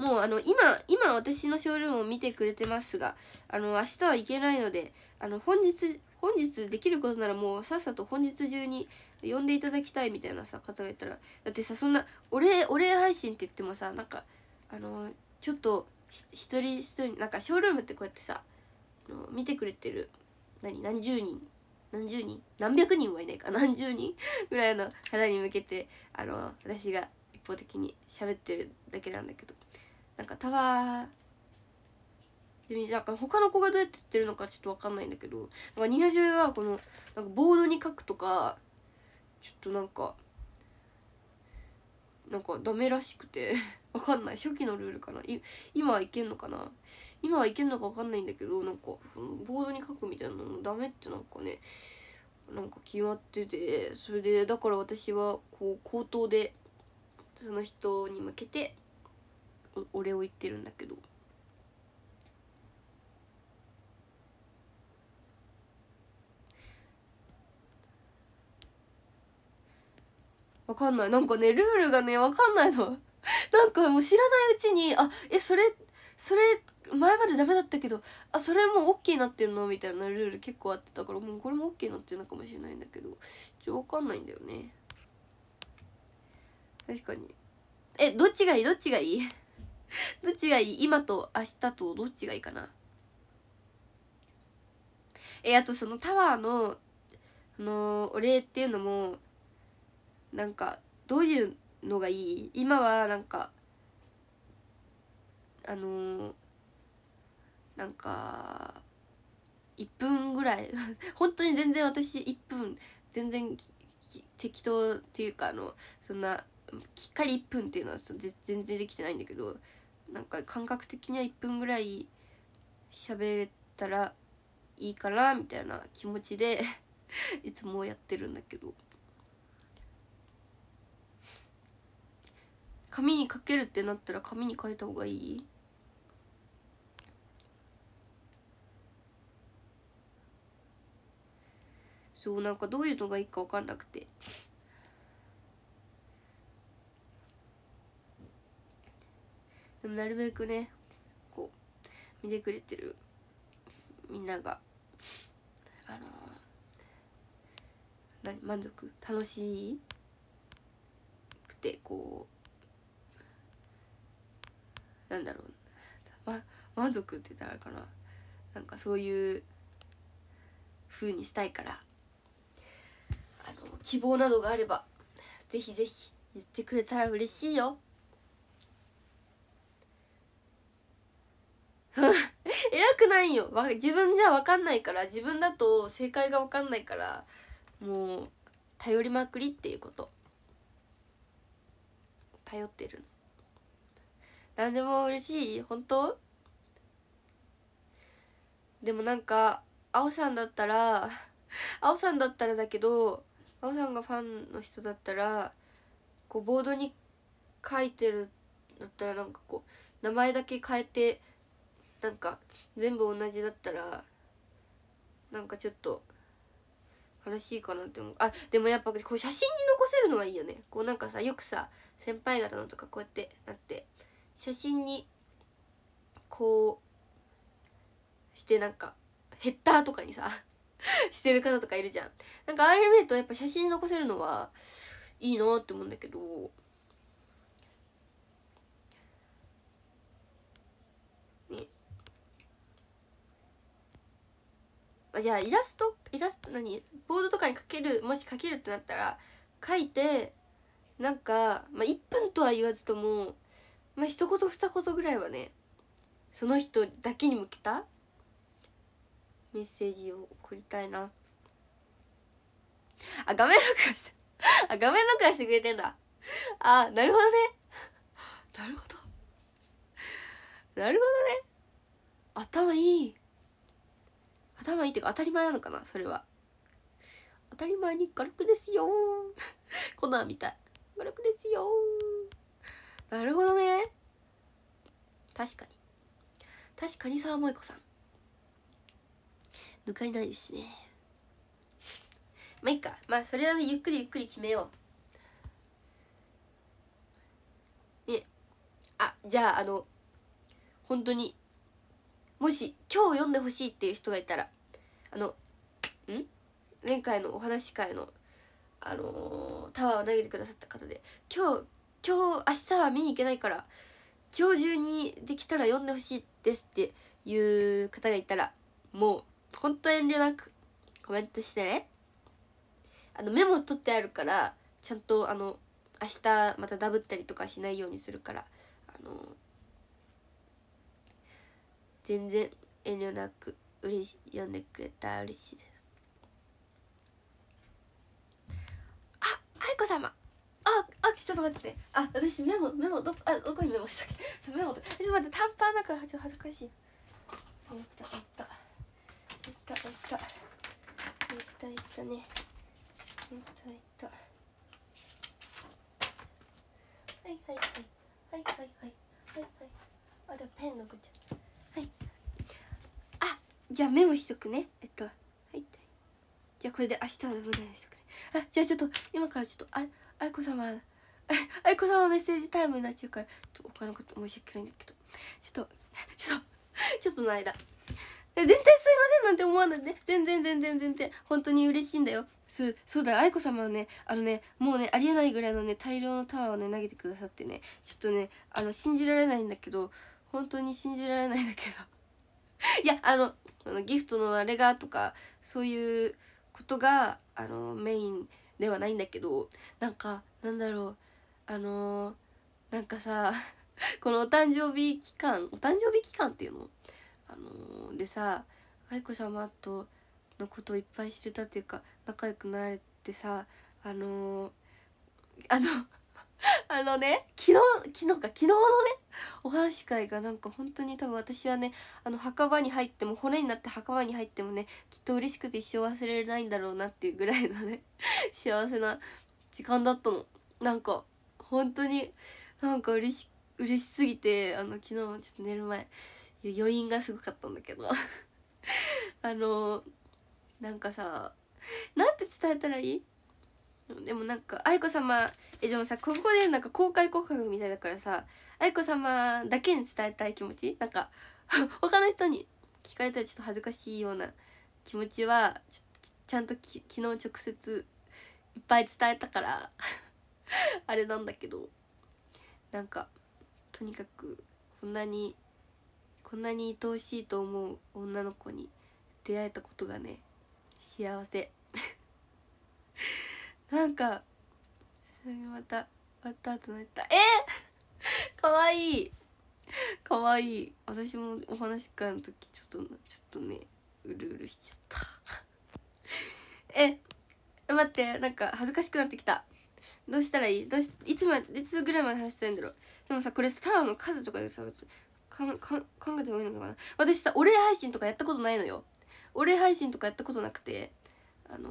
もうあの今今私のショールームを見てくれてますがあの明日は行けないのであの本日本日できることならもうさっさと本日中に呼んでいただきたいみたいなさ方がいたらだってさそんなお礼お礼配信って言ってもさなんかあのちょっと一人一人なんかショールームってこうやってさ見てくれてる何何十人何十人何百人はいないか 何十人ぐらいの方に向けてあの私が一方的に喋ってるだけなんだけど。なんかタワーでなんか他の子がどうやって言ってるのかちょっと分かんないんだけどなんかニハジョイはこのなんかボードに書くとかちょっとなんかなんかダメらしくて わかんない初期のルールかない今はいけんのかな今はいけんのかわかんないんだけどなんかボードに書くみたいなのダメってなんかねなんか決まっててそれでだから私はこう口頭でその人に向けてお礼を言ってるんだけど。わかんないなんかねルールがねわかんないの なんかもう知らないうちにあえそれそれ前までダメだったけどあそれもう OK になってんのみたいなルール結構あってたからもうこれも OK になってるのかもしれないんだけどちょわかんないんだよね確かにえどっちがいいどっちがいい どっちがいい今と明日とどっちがいいかなえあとそのタワーのあのお礼っていうのもなんかどういうのがいい今はなんかあのー、なんか1分ぐらい 本当に全然私1分全然適当っていうかあのそんなきっかり1分っていうのは全然できてないんだけどなんか感覚的には1分ぐらい喋れたらいいかなみたいな気持ちで いつもやってるんだけど紙に書けるってなったら紙に書いた方がいいそうなんかどういうのがいいか分かんなくてでもなるべくねこう見てくれてるみんながあのー、満足楽しくてこうなんだろう、ま、満足って言ったらあれかななんかそういう風にしたいからあの希望などがあればぜひぜひ言ってくれたら嬉しいよ。偉くないよ自分じゃ分かんないから自分だと正解が分かんないからもう頼りまくりっていうこと頼ってる何でも嬉しい本当でもなんかあおさんだったらあおさんだったらだけどあおさんがファンの人だったらこうボードに書いてるだったらなんかこう名前だけ変えてなんか全部同じだったらなんかちょっと悲しいかなって思うあでもやっぱこう写真に残せるのはいいよねこうなんかさよくさ先輩方のとかこうやってなって写真にこうしてなんかヘッダーとかにさ してる方とかいるじゃんなんかあれ見るとやっぱ写真に残せるのはいいなって思うんだけどあじゃあイラストイラスト何ボードとかにかけるもしかけるってなったら書いてなんか、まあ、1分とは言わずとも、まあ、一言二言ぐらいはねその人だけに向けたメッセージを送りたいなあ画面録画してあ画面録画してくれてんだあなるほどねなるほどなるほどね頭いい頭いいっていうか当たり前なのかなそれは当たり前に画力ですよ コナンみたい画力ですよなるほどね確かに確かに沢萌子さん抜かりないですねまあいいかまあそれは、ね、ゆっくりゆっくり決めようねあじゃああの本当にもし今日読んでほしいっていう人がいたらあのん前回のお話会の、あのー、タワーを投げてくださった方で今日今日明日は見に行けないから今日中にできたら読んでほしいですっていう方がいたらもう本当遠慮なくコメントしてねあのメモ取ってあるからちゃんとあの明日またダブったりとかしないようにするからあの全然遠慮なく嬉し読んでくれたら嬉しいですあ愛子様ああちょっと待って、ね、あ私メモメモどあどこにメモしたっけ メモって、ちょっと待って短パンだからちょっと恥ずかしいいったいったいったいったいったいったねいったいったはいはいはいはいはいはいはいはいあでもペンのっちゃはいあじゃあメモしとくねえっとはいじゃあこれで明日の分にしとくねあじゃあちょっと今からちょっとあ愛子様愛子 様メッセージタイムになっちゃうからちょっと他のこと申し訳ないんだけどちょっと ちょっと ちょっとの間全然すいませんなんて思わないね全然全然全然本当に嬉しいんだよそうそうだ愛子様はねあのねもうねありえないぐらいのね大量のタワーをね投げてくださってねちょっとねあの信じられないんだけど本当に信じられないんだけど いやあのあのギフトのあれがとかそういうことがあのメインではないんだけどなんかなんだろうあのなんかさ このお誕生日期間お誕生日期間っていうの、あのでさ愛子様とのことをいっぱい知れたっていうか仲良くなれてさあのあの あのね昨日昨日か昨日のねお話し会がなんか本当に多分私はねあの墓場に入っても骨になって墓場に入ってもねきっと嬉しくて一生忘れないんだろうなっていうぐらいのね 幸せな時間だったのなんか本当になんか嬉し嬉しすぎてあの昨日もちょっと寝る前余韻がすごかったんだけど あのなんかさなんて伝えたらいいでもなんか愛子さまえでもさここでなんか公開告白みたいだからさ愛子さまだけに伝えたい気持ちなんか 他の人に聞かれたらちょっと恥ずかしいような気持ちはちゃんとき昨日直接いっぱい伝えたから あれなんだけどなんかとにかくこんなにこんなに愛おしいと思う女の子に出会えたことがね幸せなんかそれまた終わった後のったえ かわいいかわいい私もお話会の時ちょっとちょっとねうるうるしちゃった え待ってなんか恥ずかしくなってきたどうしたらいいどうしいつまいつぐらいまで話したいんだろうでもさこれタワーの数とかでさかか考えてもいいのかな私さお礼配信とかやったことないのよお礼配信とかやったことなくてあの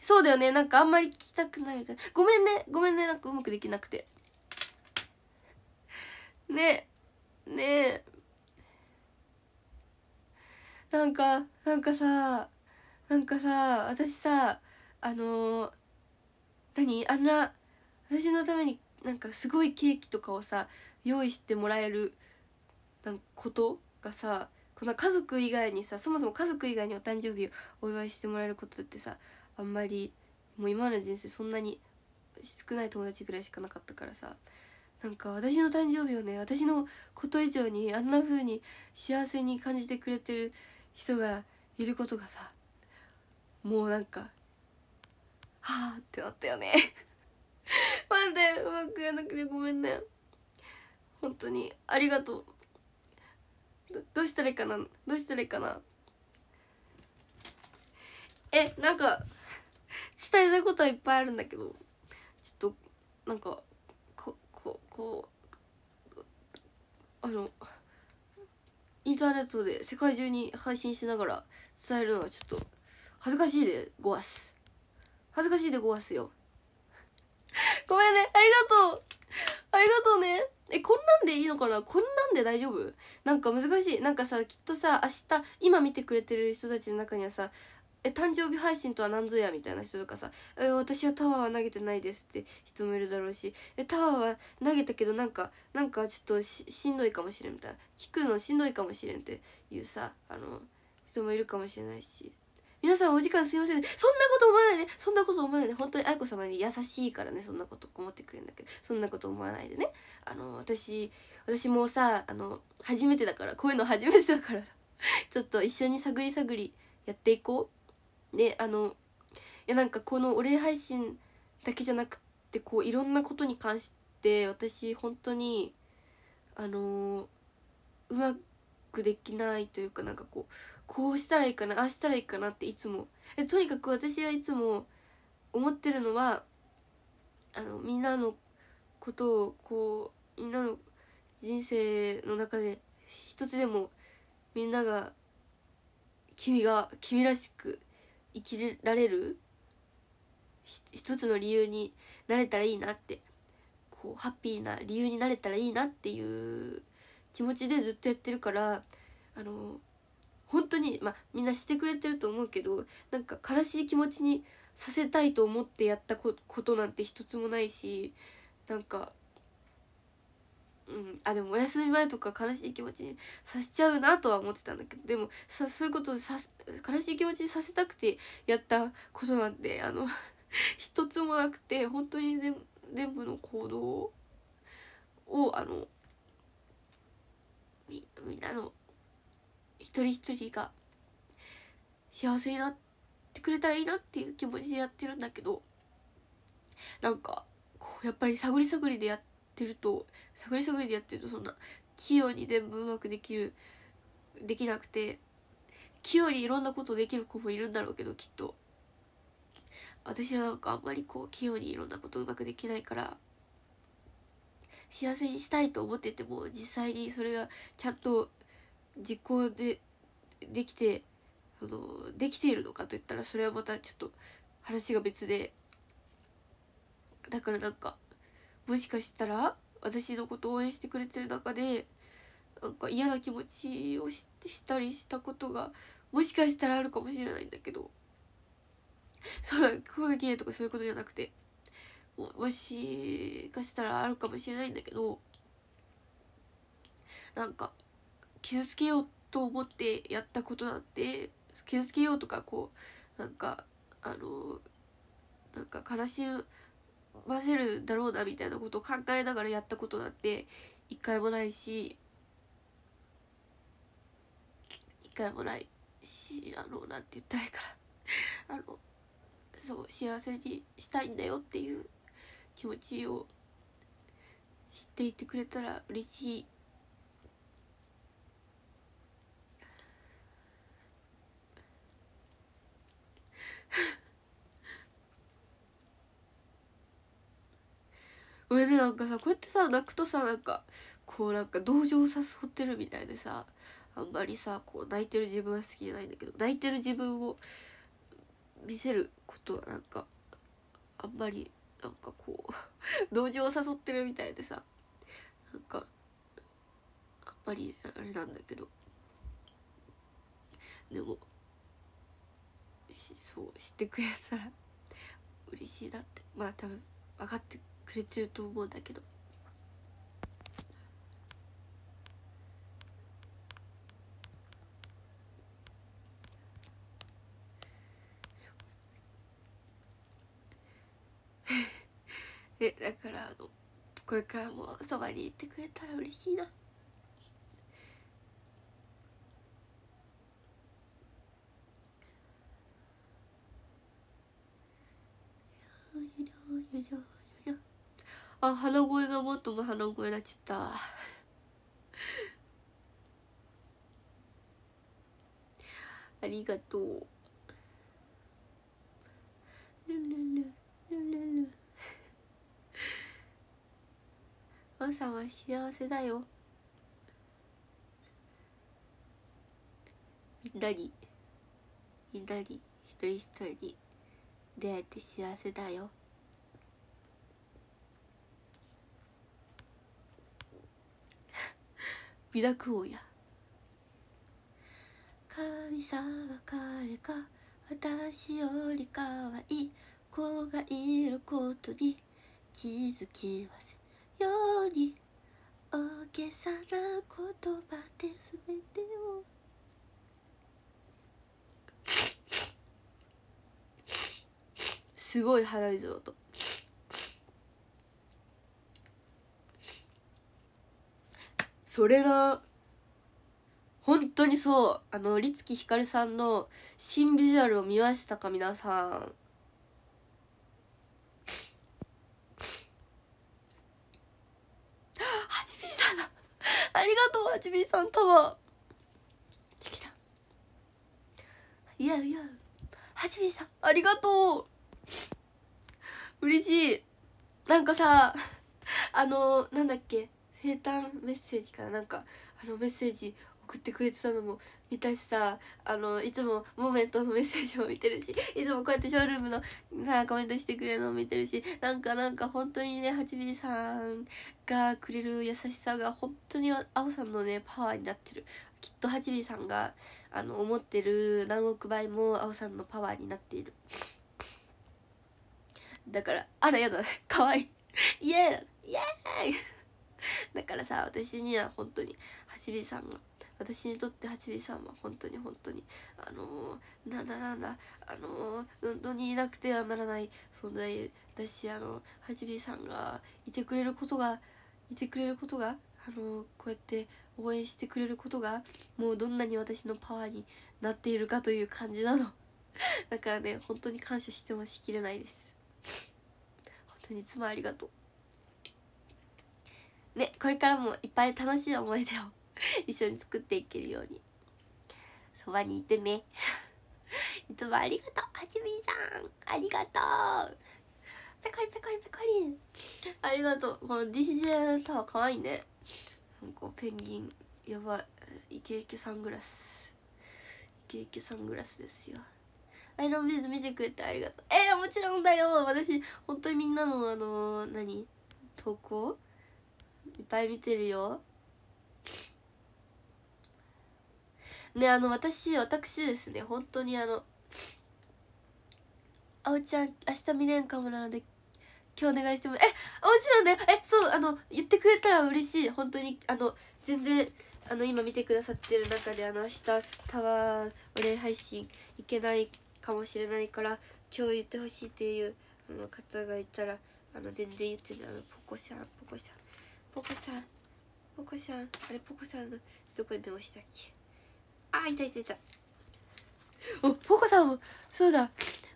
そうだよねなんかあんまり聞きたくないみたいなごめんねごめんねなんかうまくできなくてねねなんかなんかさなんかさ私さあの何あんな私のためになんかすごいケーキとかをさ用意してもらえるなんことがさこの家族以外にさそもそも家族以外にお誕生日をお祝いしてもらえることってさあんまりもう今の人生そんなに少ない友達ぐらいしかなかったからさなんか私の誕生日をね私のこと以上にあんな風に幸せに感じてくれてる人がいることがさもうなんかはあってなったよね待ってうまくやなくてごめんね本当にありがとうどうしたらいいかなどうしたらいいかなえなんか伝えたいことはいっぱいあるんだけどちょっとなんかこここうあのインターネットで世界中に配信しながら伝えるのはちょっと恥ずかしいでごわす恥ずかしいでごわすよごめんねありがとうありがとうねえこんなんでいいのかなこんなんで大丈夫なんか難しいなんかさきっとさ明日今見てくれてる人たちの中にはさえ誕生日配信とは何ぞやみたいな人とかさ「え私はタワーは投げてないです」って人もいるだろうし「えタワーは投げたけどなんかなんかちょっとしんどいかもしれん」みたいな聞くのしんどいかもしれんっていうさあの人もいるかもしれないし。皆さんお時間すいませんそんなこと思わないでそんなこと思わないで本当に愛子様に優しいからねそんなこと思ってくれるんだけどそんなこと思わないでねあの私私もさあの初めてだからこういうの初めてだから ちょっと一緒に探り探りやっていこうであのいやなんかこのお礼配信だけじゃなくってこういろんなことに関して私本当にあのうまくできないというかなんかこうこうしたらいいかなああしたらいいかなっていつもえとにかく私はいつも思ってるのはあのみんなのことをこうみんなの人生の中で一つでもみんなが君が君らしく生きられる一つの理由になれたらいいなってこうハッピーな理由になれたらいいなっていう気持ちでずっとやってるからあの本当にまあみんなしてくれてると思うけどなんか悲しい気持ちにさせたいと思ってやったことなんて一つもないしなんかうんあでもお休み前とか悲しい気持ちにさせちゃうなとは思ってたんだけどでもさそういうことでさ悲しい気持ちにさせたくてやったことなんてあの 一つもなくて本当に全全部の行動をあのみみんなの一人一人が幸せになってくれたらいいなっていう気持ちでやってるんだけどなんかこうやっぱり探り探りでやってると探り探りでやってるとそんな器用に全部うまくできるできなくて器用にいろんなことできる子もいるんだろうけどきっと私はなんかあんまりこう器用にいろんなことうまくできないから幸せにしたいと思ってても実際にそれがちゃんと実行でできてそのできているのかといったらそれはまたちょっと話が別でだからなんかもしかしたら私のことを応援してくれてる中でなんか嫌な気持ちをしたりしたことがもしかしたらあるかもしれないんだけどそうだ心が綺麗とかそういうことじゃなくてももしかしたらあるかもしれないんだけどなんか傷つけようと思ってやったことなんて傷つけようとかこうなんかあのなんか悲しませるんだろうなみたいなことを考えながらやったことなんて一回もないし一回もないしあのなんて言ったらいいからあのそう幸せにしたいんだよっていう気持ちを知っていてくれたら嬉しい俺でなんかさこうやってさ泣くとさなんかこうなんか同情を誘ってるみたいでさあんまりさこう泣いてる自分は好きじゃないんだけど泣いてる自分を見せることはなんかあんまりなんかこう 同情を誘ってるみたいでさなんかあんまりあれなんだけどでもしそう知ってくれたら嬉しいなってまあ多分分かってくれてると思うんだけど えだからあのこれからもそばにいてくれたら嬉しいな。あ鼻声がもっとも鼻声になっちゃった ありがとうルルルルルルおさんは幸せだよみんなにみんなに一人一人に出会えて幸せだよ美濁王や神様彼か私より可愛い子がいることに気づきませんように大げさな言葉で全てをすごい鼻水の音それが本当にそうあの律木ひかるさんの新ビジュアルを見ましたか皆さん はじぴーさんだありがとうはじぴーさんたま。チキラいやいやはじぴーさんありがとう嬉しいなんかさあのなんだっけ生誕メッセージかななんかあのメッセージ送ってくれてたのも見たしさあのいつもモメントのメッセージも見てるし いつもこうやってショールームのさコメントしてくれるのも見てるしなんかなんか本当にねはちみさんがくれる優しさが本当にあおさんのねパワーになってるきっとはちみさんがあの思ってる何億倍もあおさんのパワーになっているだからあらやだかわいいイエーイイエーイ だからさ私には本当にはちびさんが私にとってはちびさんは本当に本当にあのー、なんだなんだあのー、本当にいなくてはならない存在だしあのはちさんがいてくれることがいてくれることがあのー、こうやって応援してくれることがもうどんなに私のパワーになっているかという感じなの だからね本当に感謝してもしきれないです本当にいつもありがとうねこれからもいっぱい楽しい思い出を 一緒に作っていけるようにそばにいてね いつもありがとうはちみさんありがとうペコリペコリペコリありがとうこの DCJ さかわいいねなんかペンギンやばいイケイケサングラスイケイケサングラスですよアイロンビーズ見てくれてありがとうえー、もちろんだよ私本当にみんなのあのー、何投稿いっぱい見てるよねあの私私ですね本当にあのあおちゃん明日見れんかもなので今日お願いしてもえもちろんねえそうあの言ってくれたら嬉しい本当にあの全然あの今見てくださってる中であの明日タワーお礼配信いけないかもしれないから今日言ってほしいっていうあの方がいたらあの全然言ってるあのポコシャンポコシャンポコさんポコさんあれポコさんのどこに押したっけあいたいたいたおポコさんもそうだ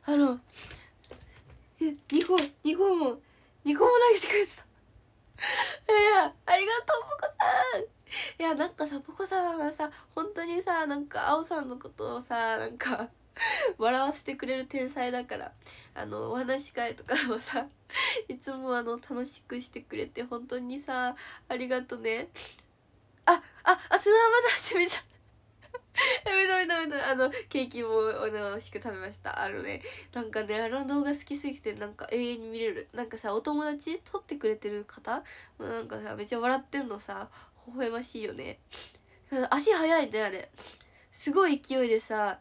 あの2個2個も2個も投げてくれてた いやありがとうポコさんいやなんかさポコさんはさ本当にさなんかあおさんのことをさなんか 笑わせてくれる天才だからあのお話し会とかもさ いつもあの楽しくしてくれて本当にさありがとねあああ砂浜だしめちゃめためためたあのケーキもおいしく食べましたあのねなんかねあの動画好きすぎてなんか永遠に見れるなんかさお友達撮ってくれてる方なんかさめっちゃ笑ってんのさ微笑ましいよね足速いねあれすごい勢いでさ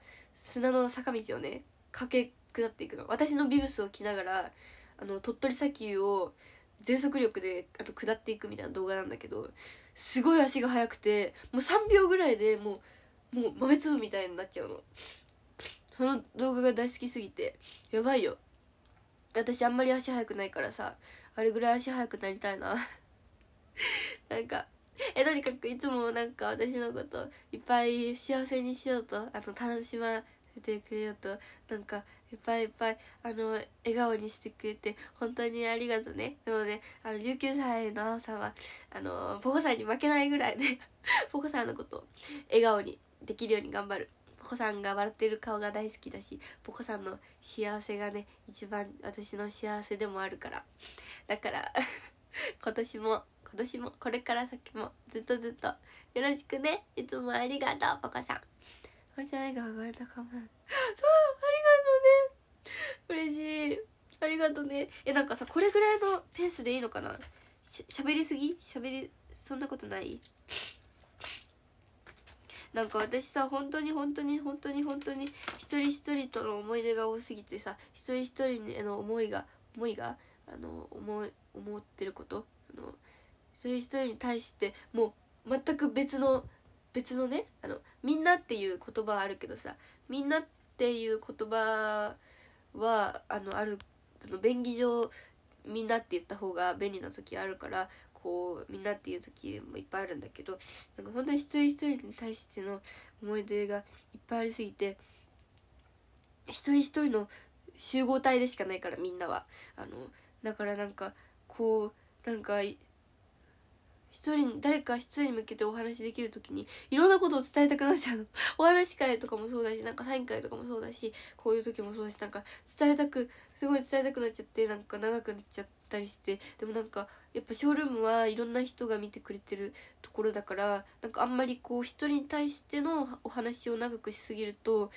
砂の坂道をね駆け下っていくの私のビブスを着ながらあの鳥取砂丘を全速力であと下っていくみたいな動画なんだけどすごい足が速くてもう3秒ぐらいでもうもう豆粒みたいになっちゃうのその動画が大好きすぎてやばいよ私あんまり足速くないからさあれぐらい足速くなりたいな なんかえとにかくいつもなんか私のこといっぱい幸せにしようとあの楽しま見てくれよとなんかいっぱいいっぱいあの笑顔にしてくれて本当にありがとうねでもねあの19歳のあおさんはあのポコさんに負けないぐらいね ポコさんのことを笑顔にできるように頑張るポコさんが笑ってる顔が大好きだしポコさんの幸せがね一番私の幸せでもあるからだから 今年も今年もこれから先もずっとずっとよろしくねいつもありがとうポコさん。おじゃが上が輝たかもそうありがとうね嬉しいありがとうねえなんかさこれぐらいのペースでいいのかなしゃべりすぎしゃべりそんなことないなんか私さ本当に本当に本当に本当に一人一人との思い出が多すぎてさ一人一人への思いが思いがあの思思ってることあの一人一人に対してもう全く別の別のねあのみんなっていう言葉あるけどさみんなっていう言葉はあのあるその便宜上みんなって言った方が便利な時あるからこうみんなっていう時もいっぱいあるんだけどなんか本当に一人一人に対しての思い出がいっぱいありすぎて一人一人の集合体でしかないからみんなは。あのだからなんかこうなんか一人誰か一人に向けてお話できる時にいろんなことを伝えたくなっちゃうの お話会とかもそうだしなんかサイン会とかもそうだしこういう時もそうだしなんか伝えたくすごい伝えたくなっちゃってなんか長くなっちゃったりしてでもなんかやっぱショールームはいろんな人が見てくれてるところだからなんかあんまりこう人に対してのお話を長くしすぎると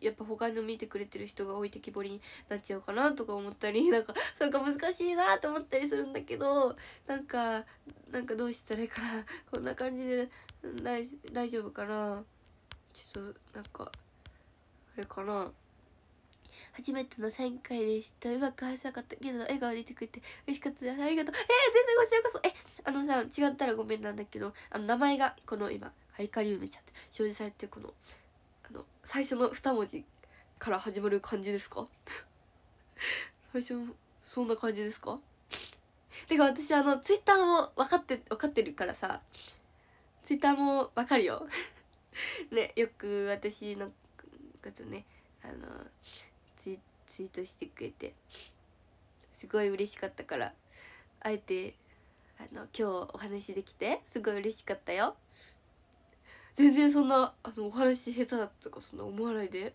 やっぱ他の見てくれてる人が置いてきぼりになっちゃうかなとか思ったり なんかそれか難しいなと思ったりするんだけどなんかなんかどうしたらいいかなこんな感じで大丈夫かなちょっとなんかあれかな初めてのサイン会でしたうまく話せなかったけど笑顔でいてくれて嬉しかったですありがとうえー、全然こちらこそえあのさ違ったらごめんなんだけどあの名前がこの今カリカリ埋めちゃって表示されてるこのあの最初の2文字から始まる感じですか 最初そんな感じですかてか私あのツイッターも分かって分かってるからさツイッターも分かるよ ねよく私のことねあのツイツイートしてくれてすごい嬉しかったからあえてあの今日お話できてすごい嬉しかったよ。全然そんなあのお話下手だとかそんな思わないで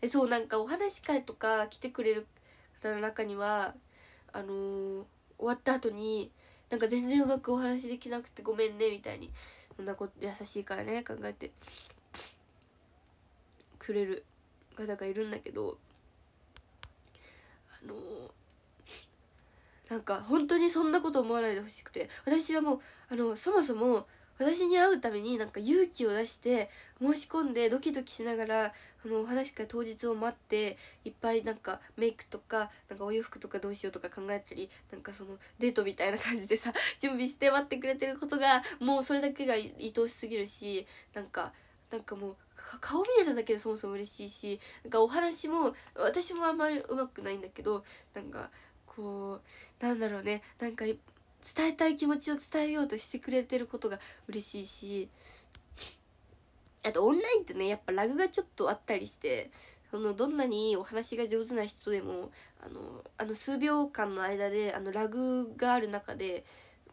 えそうなんかお話会とか来てくれる方の中にはあのー、終わった後になんか全然うまくお話できなくてごめんねみたいにそんなこと優しいからね考えてくれる方がいるんだけどあのーなんか本当にそんなこと思わないでほしくて私はもうあのそもそも私に会うためになんか勇気を出して申し込んでドキドキしながらあのお話会当日を待っていっぱいなんかメイクとかなんかお洋服とかどうしようとか考えたりなんかそのデートみたいな感じでさ 準備して待ってくれてることがもうそれだけが愛おしすぎるしなんかなんかもう顔見れただけでそもそも嬉しいしなんかお話も私もあんまりうまくないんだけどなんかこうなんだろうねなんか伝えたい気持ちを伝えようとしてくれてることが嬉しいしあとオンラインってねやっぱラグがちょっとあったりしてそのどんなにお話が上手な人でもあのあの数秒間の間であのラグがある中で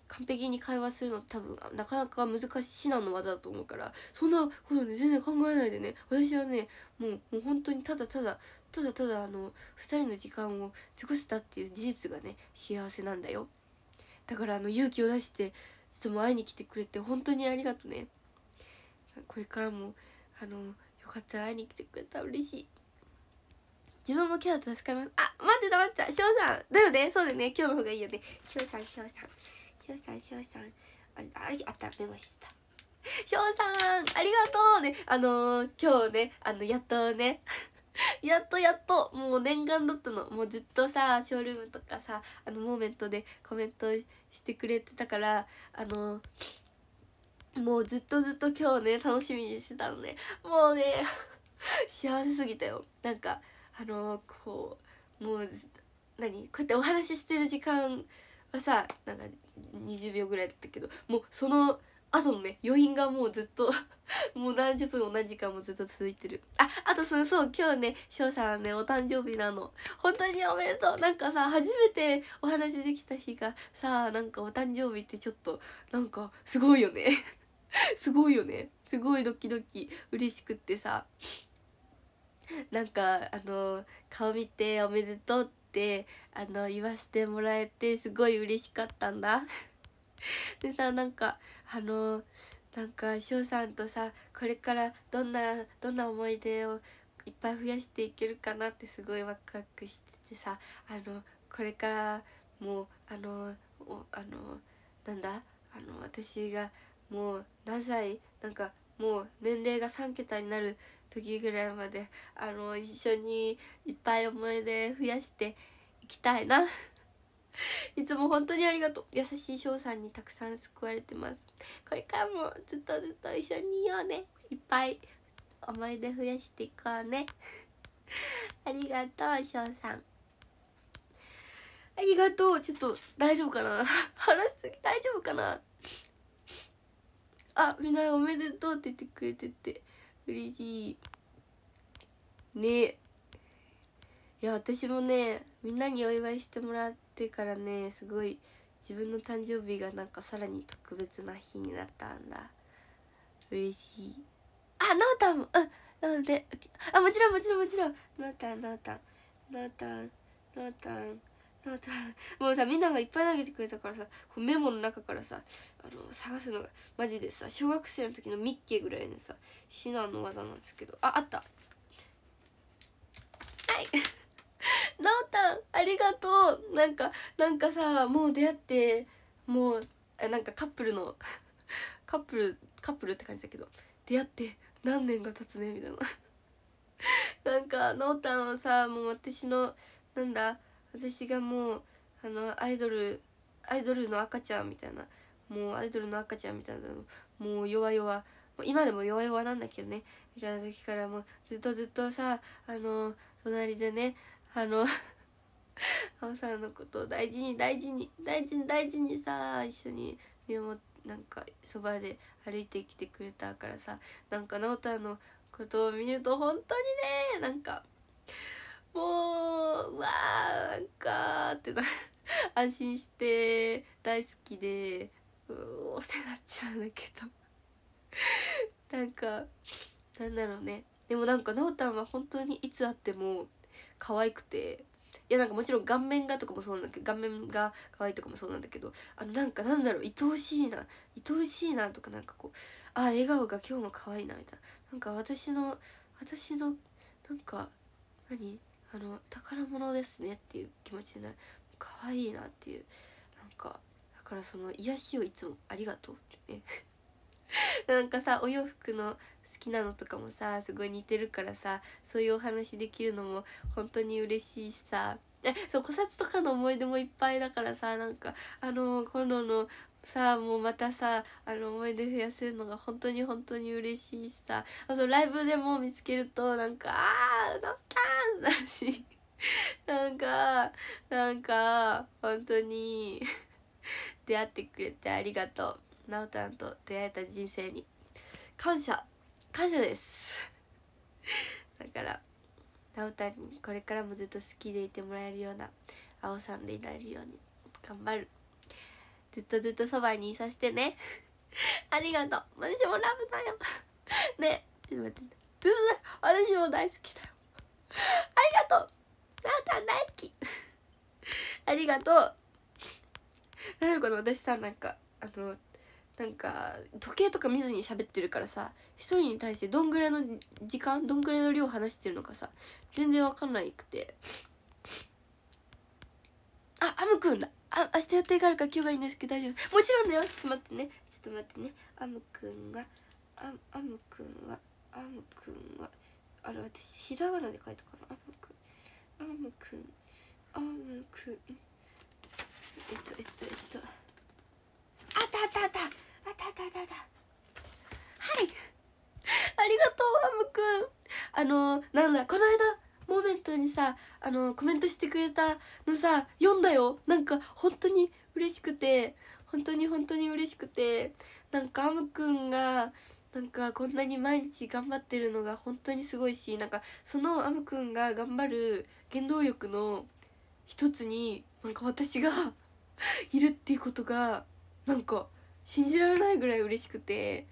完璧に会話するの多分なかなか難しい至難の技だと思うからそんなことね全然考えないでね私はねもうもう本当にただただただただあの2人の時間を過ごせたっていう事実がね幸せなんだよだからあの勇気を出していつも会いに来てくれて本当にありがとねこれからもあのよかったら会いに来てくれたら嬉しい自分もキャラ助かりますあ待ってた待ってた翔さんだよねそうだよね今日の方がいいよね翔さん翔さん翔さん翔さんあれああったメモしてた翔さんありがとうねあのー、今日ねあのやっとね やっとやっともう念願だったのもうずっとさショールームとかさあのモーメントでコメントしてくれてたからあのもうずっとずっと今日ね楽しみにしてたのねもうね 幸せすぎたよなんかあのこうもう何こうやってお話ししてる時間はさなんか20秒ぐらいだったけどもうその後のね余韻がもうずっと もう何十分も何時間もずっと続いてるああとそうそう今日ね翔さんねお誕生日なの本当におめでとうなんかさ初めてお話できた日がさなんかお誕生日ってちょっとなんかすごいよね すごいよねすごいドキドキ嬉しくってさなんかあの顔見ておめでとうってあの言わせてもらえてすごい嬉しかったんだ でさなんかあのなんか翔さんとさこれからどんなどんな思い出をいっぱい増やしていけるかなってすごいワクワクしててさあのこれからもうあのあのなんだあの私がもう何歳なんかもう年齢が3桁になる時ぐらいまであの一緒にいっぱい思い出増やしていきたいな。いつも本当にありがとう優しい翔さんにたくさん救われてますこれからもずっとずっと一緒にいようねいっぱい思い出増やしていこうね ありがとう翔さんありがとうちょっと大丈夫かな 話すぎ大丈夫かなあみんなおめでとうって言ってくれてて嬉しいねいや私もねみんなにお祝いしてもらってってからねすごい自分の誕生日がなんかさらに特別な日になったんだ嬉しいあノータンもうんなのであもちろんもちろんもちろんノータンノータンノータンノータンノータンもうさみんながいっぱい投げてくれたからさこうメモの中からさあの探すのがマジでさ小学生の時のミッケぐらいのさ至難の技なんですけどああったはいなおたんありがとうなんかなんかさもう出会ってもうなんかカップルの カップルカップルって感じだけど出会って何年が経つねみたいな なんかなおたんはさもう私のなんだ私がもうあのアイドルアイドルの赤ちゃんみたいなもうアイドルの赤ちゃんみたいなもう弱々今でも弱々なんだけどねみたいな時からもうずっとずっとさあの隣でねあのお さんのことを大事に大事に大事に大事にさ一緒に見守なんかそばで歩いてきてくれたからさなんか直太のことを見ると本当にねなんかもううわーなんかってな安心して大好きでうおってなっちゃうんだけどなんかなんだろうねでもなんか直太たは本当にいつ会っても可愛くていやなんかもちろん顔面がとかもそうなんだけど顔面が可愛いとかもそうなんだけどあのなんかなんだろう愛おしいな愛おしいなとかなんかこうあ笑顔が今日も可愛いなみたいななんか私の私のなんか何あの宝物ですねっていう気持ちになる可愛いなっていうなんかだからその癒しをいつもありがとうってね なんかさお洋服の好きなのとかもさすごい似てるからさそういうお話できるのも本当に嬉しいしさえそう古刹とかの思い出もいっぱいだからさなんかあの今度のさあもうまたさあの思い出増やせるのが本当に本当に嬉しいしさあそうライブでも見つけるとなんか「あードッキャだし なんかなんか本当に 出会ってくれてありがとうなおたんと出会えた人生に感謝感謝ですだからなおたんにこれからもずっと好きでいてもらえるようなあおさんでいられるように頑張るずっとずっとそばにいさせてね ありがとう私もラブだよねちょっと待ってずっと私も大好きだよ ありがとうなおたん大好き ありがとうなるこの私さなんかあのなんか時計とか見ずに喋ってるからさ一人に対してどんぐらいの時間どんぐらいの量話してるのかさ全然わかんないくてあアムくんだあ明日予定があるから今日がいいんですけど大丈夫もちろんだよちょっと待ってねちょっと待ってねアムくんがあアムくんはアムくんはあれ私ひらがなで書いたかなアムくんアムくんアムくんえっとえっとえっとあったあったあったあったあったあったあったはいありがとうアムくんあのなんだこの間モーメントにさあのコメントしてくれたのさ読んだよなんか本当に嬉しくて本当に本当に嬉しくてなんかアムくんがなんかこんなに毎日頑張ってるのが本当にすごいしなんかそのアムくんが頑張る原動力の一つになんか私が いるっていうことがなんか信じられないぐらい嬉しくて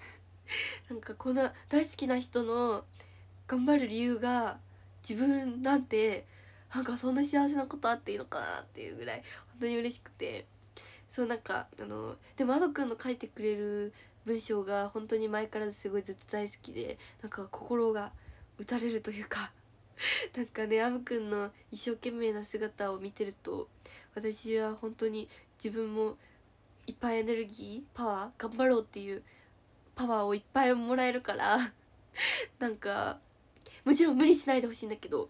なんかこんな大好きな人の頑張る理由が自分なんてなんかそんな幸せなことあっていいのかなっていうぐらい本当に嬉しくてそうなんかあのでもあぶくんの書いてくれる文章が本当に前からすごいずっと大好きでなんか心が打たれるというかなんかねあぶくんの一生懸命な姿を見てると私は本当に自分もいっぱいエネルギーパワー頑張ろうっていうパワーをいっぱいもらえるから なんかもちろん無理しないでほしいんだけど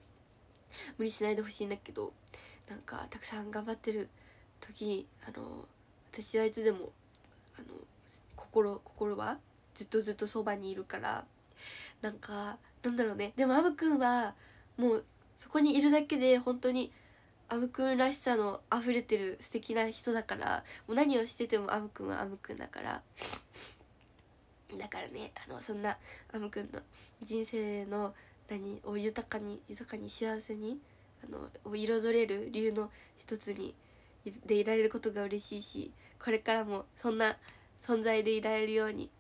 無理しないでほしいんだけどなんかたくさん頑張ってる時あの私はいつでもあの心心はずっとずっとそばにいるからなんかなんだろうねでもあぶくんはもうそこにいるだけで本当にアムくんらしさの溢れてる素敵な人だからもう何をしててもアムくんはアムくんだからだからねあのそんなアムくんの人生の何を豊かに豊かに幸せにあのを彩れる理由の一つにでいられることが嬉しいしこれからもそんな存在でいられるように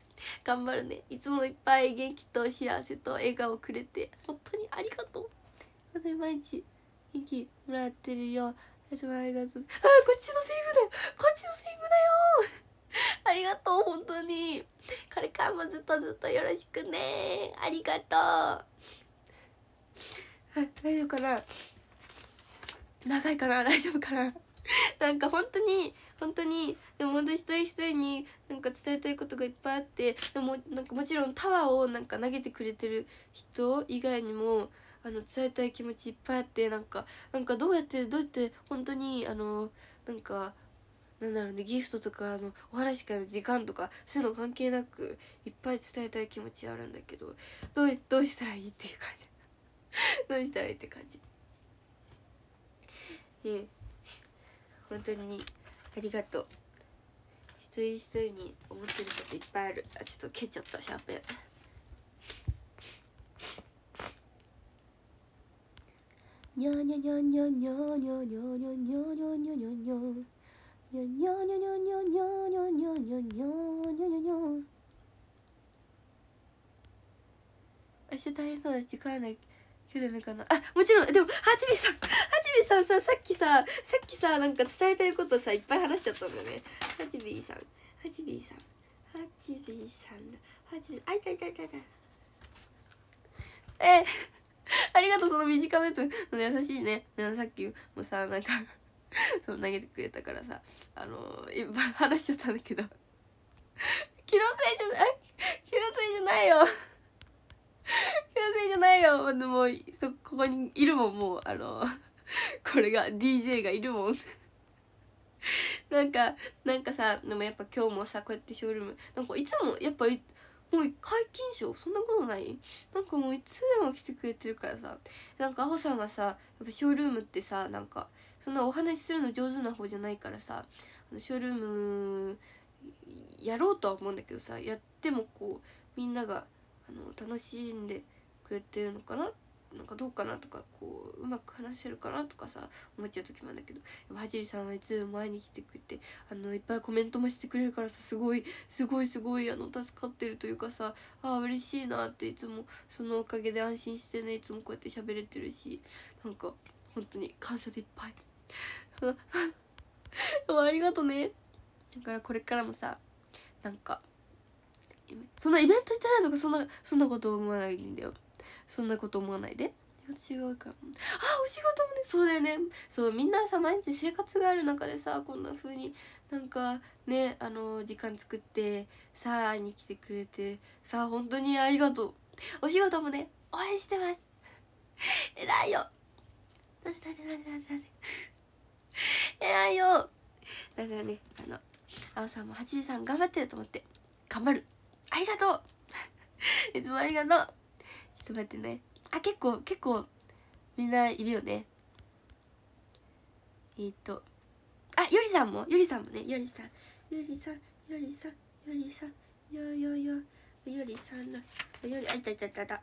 頑張るねいつもいっぱい元気と幸せと笑顔をくれて本当にありがとう毎日息もらってるよ私もありがとうあこっちのセリフだよこっちのセリフだよありがとう本当にこれからもずっとずっとよろしくねありがとうあ大丈夫かな長いかな大丈夫かななんか本当に本当にでも本当に一人一人になんか伝えたいことがいっぱいあってでもなんかもちろんタワーをなんか投げてくれてる人以外にもあの伝えたい気持ちいっぱいあってなんかなんかどうやってどうやって本当にあのなんかなんだろうねギフトとかあのお話し会の時間とかそういうの関係なくいっぱい伝えたい気持ちあるんだけどどうどうしたらいいっていう感じ どうしたらいいって感じええ本当にありがとう一人一人に思ってることいっぱいあるあちょっと蹴っちゃったシャーペンにょにょにょにょにょにょにょにょにょにょにょににににににににににににににに明日大変そうだし帰らない今日でもかなあもちろんでもはちみさんはちみさんささっきささっきさなんか伝えたいことさいっぱい話しちゃったんだねはちみさんはちみさんはちみさんはちみあいたいたいたいたえ ありがとうその短めと優しいねさっきもさなんか そ投げてくれたからさあのいっぱい話しちゃったんだけど 気のせいじゃない気のせいじゃないよ気のせいじゃないよでもそここにいるもんもうあのこれが DJ がいるもんなんかなんかさでもやっぱ今日もさこうやってショールームなんかいつもやっぱもう解禁賞そんなことないなんかもういつでも来てくれてるからさなんかあほさんはさやっぱショールームってさなんかそんなお話しするの上手な方じゃないからさあのショールームやろうとは思うんだけどさやってもこうみんながあの楽しんでくれてるのかなっなんかどうかなとかこううまく話せるかなとかさ思っちゃう時もあるんだけどはじりさんはいつも前に来てくれてあのいっぱいコメントもしてくれるからさすごいすごいすごいあの助かってるというかさあ嬉しいなっていつもそのおかげで安心してねいつもこうやって喋れてるしなんか本当に感謝でいっぱい ありがとねだからこれからもさなんかそんなイベント行ってないとかそんなそんなこと思わないんだよそんなこと思わないで違うからあお仕事もねそうだよねそうみんなさ毎日生活がある中でさこんな風になんかねあの時間作ってさあに来てくれてさあ本当にありがとうお仕事もね応援してます偉いよなれなれなな偉いよだからねあのあおさんもはちりさん頑張ってると思って頑張るありがとういつもありがとうちょっと待ってねあ結構結構みんないるよねえー、っとあよりさんもよりさんもねよりさんよりさんよりさんよりさんよよよよりさんのよりあいたいたいたいた は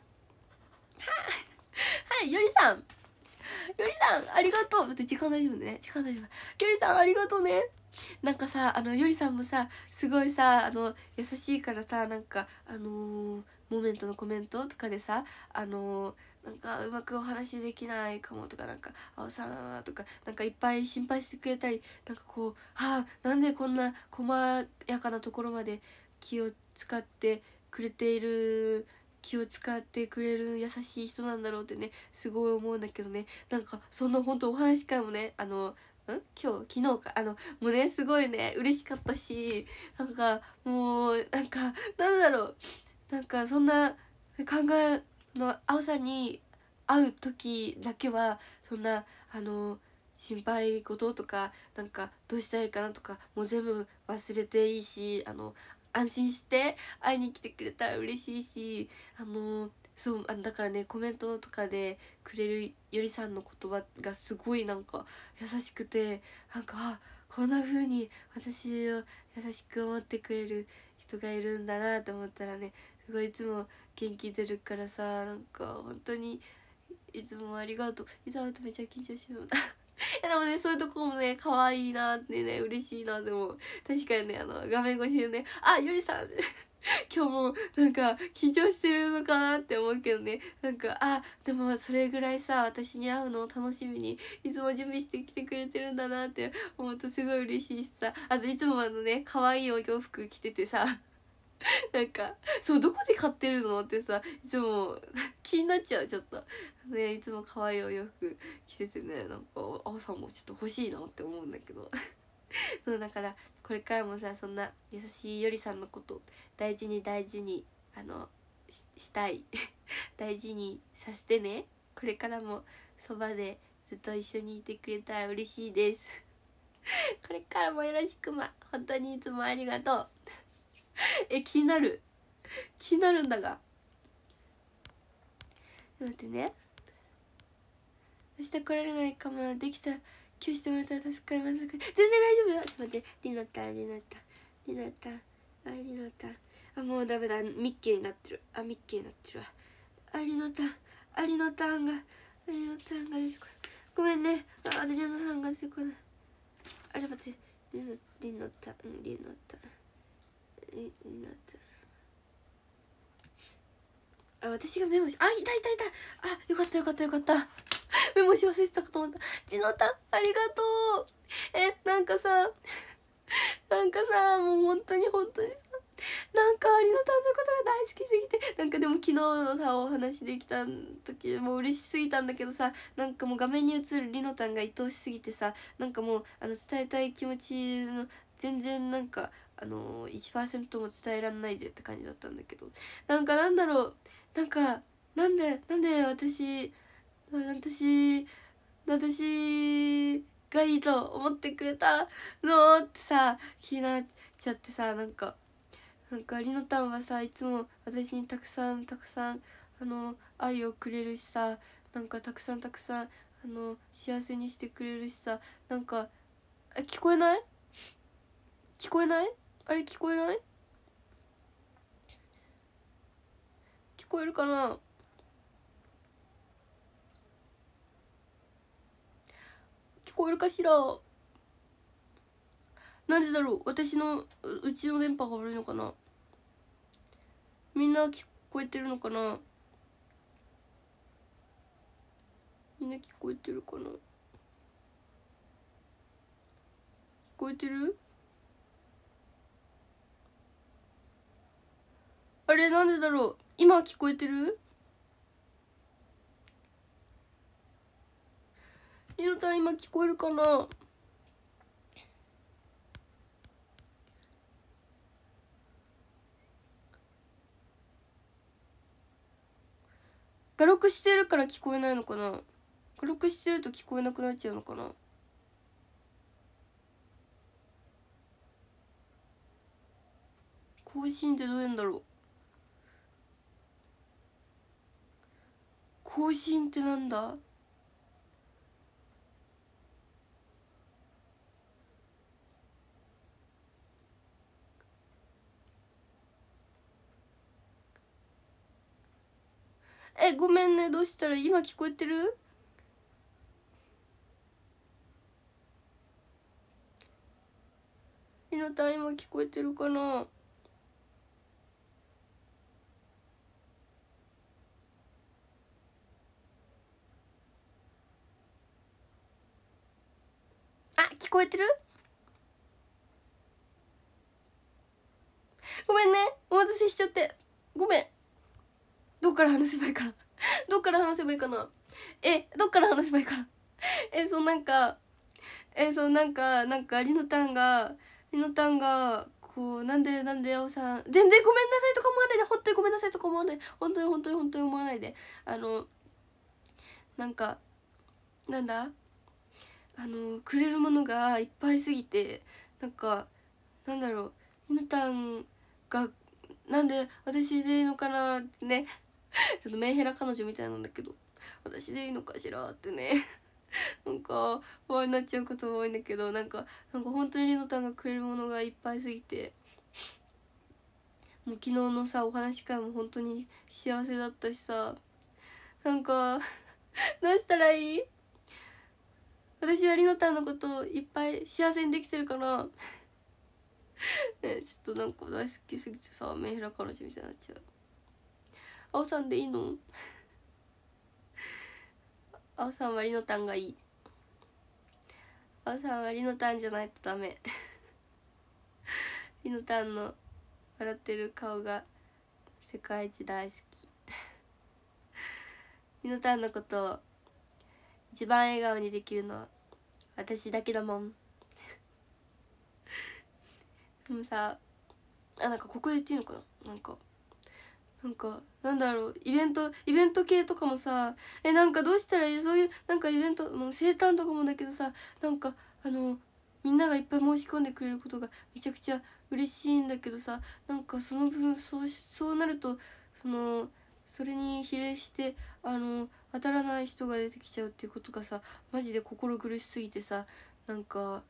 いよりさんよりさんありがとうって時間大丈夫ね時間大丈夫よりさんありがとうねなんかさあのよりさんもさすごいさあの優しいからさなんかあのー、モメントのコメントとかでさあのなんかうまくお話できないかもとかなんか「あおさん」とかなんかいっぱい心配してくれたりなんかこう「はあなんでこんな細やかなところまで気を使ってくれている気を使ってくれる優しい人なんだろう」ってねすごい思うんだけどねなんかそんな本当お話会もねあのん今日昨日かあのもうねすごいね嬉しかったしなんかもうなんかなんだろうなんかそんな考えの青さに会う時だけはそんなあの心配事とかなんかどうしたらいいかなとかもう全部忘れていいしあの安心して会いに来てくれたら嬉しいしあのそうあだからねコメントとかでくれるよりさんの言葉がすごいなんか優しくてなんかあこんな風に私を優しく思ってくれる人がいるんだなと思ったらねがいつも元気出るからさなんか本当にいつもありがとういつもとめっちゃ緊張しようなでもねそういうとこもね可愛いなってね嬉しいなでも確かにねあの画面越しでね「あゆりさん 今日もなんか緊張してるのかなって思うけどねなんかあでもそれぐらいさ私に会うのを楽しみにいつも準備してきてくれてるんだなって思うとすごい嬉しいしさあといつもあのね可愛いお洋服着ててさ なんかそうどこで買ってるのってさいつも 気になっちゃうちょっとねいつも可愛いお洋服着ててねなんかあさんもちょっと欲しいなって思うんだけど そうだからこれからもさそんな優しいよりさんのこと大事に大事にあのしたい大事にさせてねこれからもそばでずっと一緒にいてくれたら嬉しいですこれからもよろしくま本当にいつもありがとう え気になる気になるんだが待ってね明日来られないかもできたら今日してもらったら助かります全然大丈夫よちょっと待ってりなたりなたりなたありのたあもうダメだミッキーになってるあミッキーになってるわありのたありのたんがありのたんが出てこないごめんねありのさんが出てこないあれ待ってりのタのたりのたえなうあ私がメモしあいたいたいたあよかったよかったよかったメモし忘れてたかと思ったちのたありがとうえなんかさなんかさもう本当に本当にさなんかりのたんのことが大好きすぎてなんかでも昨日のさお話できた時もう嬉しすぎたんだけどさなんかもう画面に映るりのたんが愛おしすぎてさなんかもうあの伝えたい気持ちの全然なんかあの1%も伝えらんないぜって感じだったんだけどなんかなんだろうなんかなんでなんで私私私がいいと思ってくれたのってさ気になっちゃってさなんかなんかりのたんはさいつも私にたくさんたくさんあの愛をくれるしさなんかたくさんたくさんあの幸せにしてくれるしさなんか聞こえない聞こえないあれ聞こえない聞こえるかな聞こえるかしらなんでだろう私のうちの電波が悪いのかなみんな聞こえてるのかなみんな聞こえてるかな聞こえてるあれなんでだろう今聞こえてるりのたん今聞こえるかなろくしてるから聞こえないのかなろくしてると聞こえなくなっちゃうのかな更新ってどううんだろう更新ってなんだえごめんねどうしたら今聞こえてるひなた今聞こえてるかな聞こえてるごめんねお待たせしちゃってごめんどっから話せばいいかな どっから話せばいいかなえどっから話せばいいかな えそうなんかえそうなんかなんかりのたんがりのたんがこうなんでなんであおさん全然ごめんなさいとか思わないで本当にごめんなさいとか思わない本当に本当に本当に思わないであのなんかなんだあのくれるものがいっぱいすぎてなんかなんだろうひなたんがなんで私でいいのかなってね ちょっとメンヘラ彼女みたいなんだけど私でいいのかしらってね なんか不安になっちゃうことも多いんだけどなんかなんか本当にりのたんがくれるものがいっぱいすぎてもう昨日のさお話し会も本当に幸せだったしさなんかどうしたらいい私はりのたんのことをいっぱい幸せにできてるからねちょっとなんか大好きすぎてさメンヘラ彼女みたいになっちゃう青さんでいいの青さんはりのたんがいい青さんはりのたんじゃないとダメりのたんの笑ってる顔が世界一大好きりのたんのことを一番笑顔にできるのは私だけだもん でもさあなんかここで言っていいのかななんかなんかなんだろうイベントイベント系とかもさえなんかどうしたらいいそういうなんかイベントもう生誕とかもだけどさなんかあのみんながいっぱい申し込んでくれることがめちゃくちゃ嬉しいんだけどさなんかその分そうそうなるとそのそれに比例してあの当たらない人が出てきちゃうっていうことがさマジで心苦しすぎてさなんか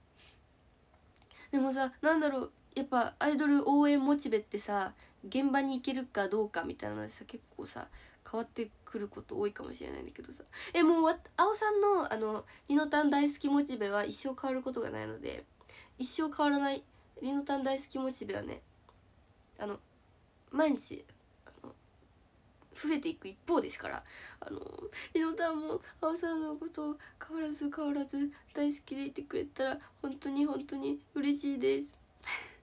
でもさなんだろうやっぱアイドル応援モチベってさ現場に行けるかどうかみたいなのでさ結構さ変わってくること多いかもしれないんだけどさえもう青さんのあのリノタン大好きモチベは一生変わることがないので一生変わらないリノタン大好きモチベはねあの毎日増えていく一方ですからあのリノタはもあ青さんのことを変わらず変わらず大好きでいてくれたら本当に本当に嬉しいです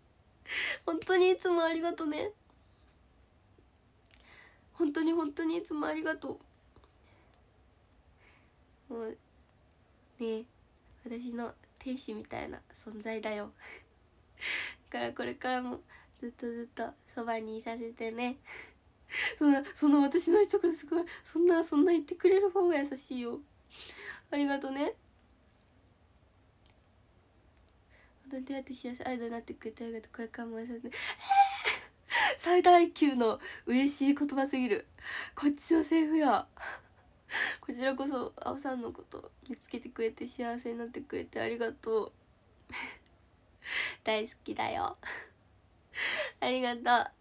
本当にいつもありがとね本当に本当にいつもありがとうもうね私の天使みたいな存在だよ だからこれからもずっとずっとそばにいさせてね そのその私の人がすごいそんなそんな言ってくれる方が優しいよありがとね本当に幸せ、アイドルになってくれてありがとうこれからも優しい、え 最大級の嬉しい言葉すぎるこっちのセーフやこちらこそあおさんのこと見つけてくれて幸せになってくれてありがとう 大好きだよありがとう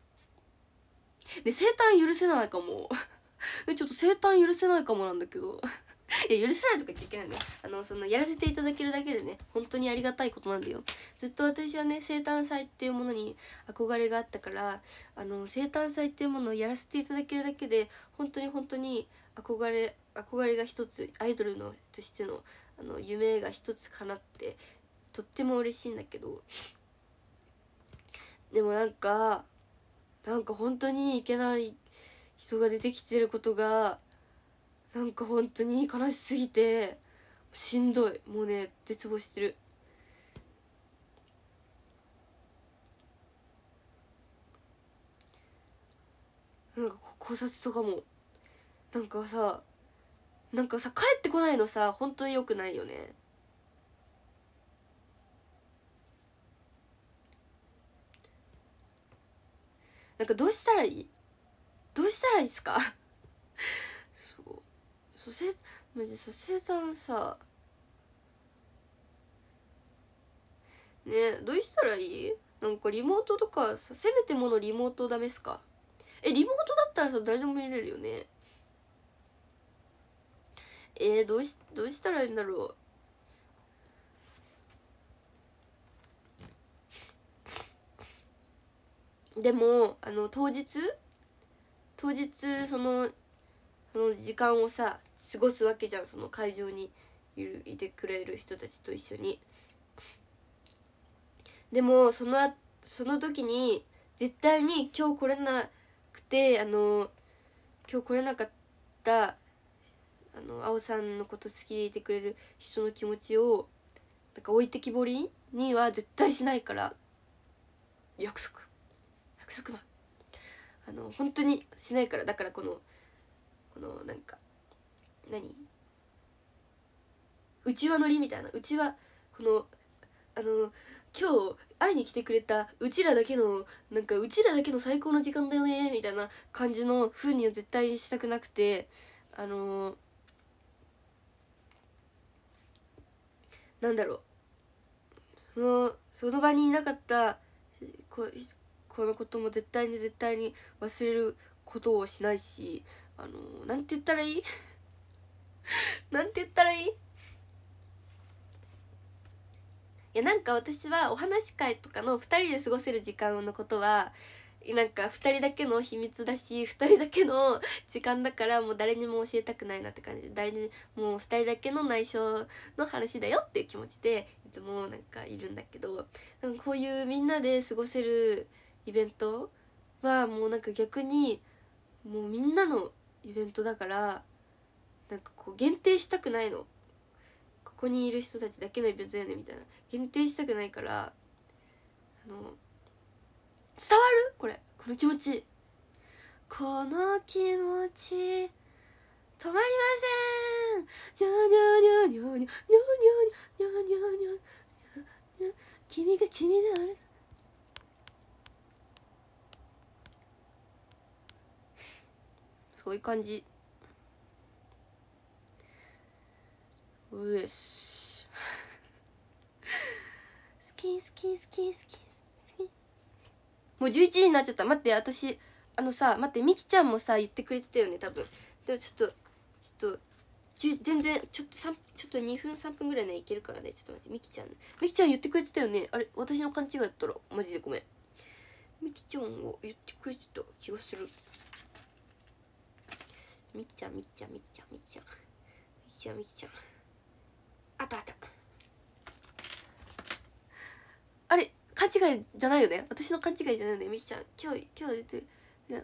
で生誕許せないかも えちょっと生誕許せないかもなんだけど いや許せないとか言っちゃいけないよ。あのそのやらせていただけるだけでね本当にありがたいことなんだよずっと私はね生誕祭っていうものに憧れがあったからあの生誕祭っていうものをやらせていただけるだけで本当に本当に憧れ憧れが一つアイドルのとしてのあの夢が一つかなってとっても嬉しいんだけどでもなんかなんか本当にいけない人が出てきてることがなんか本当に悲しすぎてしんどいもうね絶望してるなんか考察とかもなんかさなんかさ帰ってこないのさ本当によくないよねなんかどうしたらいいどうしたらいいですかそう蘇生マジ蘇生炭さねどうしたらいいなんかリモートとかさせめてものリモートダメっすかえリモートだったらさ誰でも見れるよねえー、どうしどうしたらいいんだろうでもあの当日当日そのその時間をさ過ごすわけじゃんその会場にいるいてくれる人たちと一緒に。でもそのその時に絶対に今日来れなくてあの今日来れなかったあの青さんのこと好きでいてくれる人の気持ちをなんか置いてきぼりには絶対しないから約束くそくまあの本当にしないからだからこのこのなんか何うちわ乗りみたいなうちわこのあの今日会いに来てくれたうちらだけのなんかうちらだけの最高の時間だよねみたいな感じの風には絶対したくなくてあのなんだろうそのその場にいなかったこのことも絶対に絶対に忘れることをしないしあのなんて言ったらいい なんて言ったらいいいやなんか私はお話し会とかの2人で過ごせる時間のことはなんか2人だけの秘密だし2人だけの時間だからもう誰にも教えたくないなって感じで誰にもう2人だけの内緒の話だよっていう気持ちでいつもなんかいるんだけどなんかこういうみんなで過ごせるイベントはもうなんか逆にもうみんなのイベントだからなんかこう限定したくないのここにいる人たちだけのイベントやねみたいな限定したくないからあの伝わるこれこの気持ちこの気持ち止まりませんじゃにゃにゃにゃにゃにゃにゃにゃにゃにゃにゃにゃ君が君であれだそういう感じうえし 好き好き好き好き好きもう11時になっちゃった待って私あのさ待ってみきちゃんもさ言ってくれてたよね多分でもちょっとちょっと全然ちょっと三ちょっと2分3分ぐらいねいけるからねちょっと待ってみきちゃんみきちゃん言ってくれてたよねあれ私の勘違いだったらマジでごめんみきちゃんを言ってくれてた気がするみきちゃんみきちゃんみきちゃんみきちゃんみきちゃんみきちゃんあったあったあれ勘違いじゃないよね私の勘違いじゃないよねみきちゃん今日今日出てもちろんだ